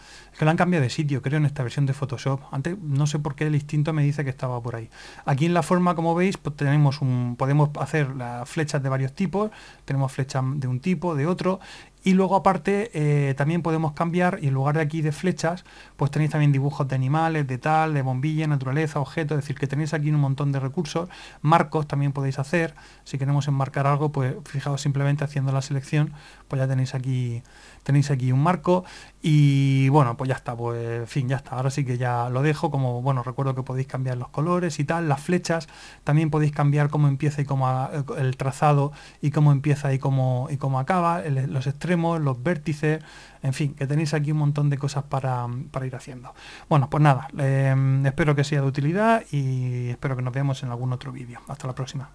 Speaker 1: que han cambiado de sitio, creo, en esta versión de Photoshop. Antes no sé por qué el instinto me dice que estaba por ahí. Aquí en la forma, como veis, pues tenemos un, podemos hacer las flechas de varios tipos, tenemos flechas de un tipo, de otro, y luego aparte eh, también podemos cambiar y en lugar de aquí de flechas, pues tenéis también dibujos de animales, de tal, de bombilla, naturaleza, objetos, es decir, que tenéis aquí un montón de recursos. Marcos también podéis hacer, si queremos enmarcar algo, pues fijaos simplemente haciendo la selección, pues ya tenéis aquí tenéis aquí un marco y bueno, pues ya está, pues en fin, ya está. Ahora sí que ya lo dejo, como bueno, recuerdo que podéis cambiar los colores y tal, las flechas, también podéis cambiar cómo empieza y cómo el trazado y cómo empieza y cómo, y cómo acaba, los estrellas los vértices, en fin, que tenéis aquí un montón de cosas para, ir haciendo. Bueno, pues nada, eh, espero que sea de utilidad y espero que nos veamos en algún otro vídeo. Hasta la próxima.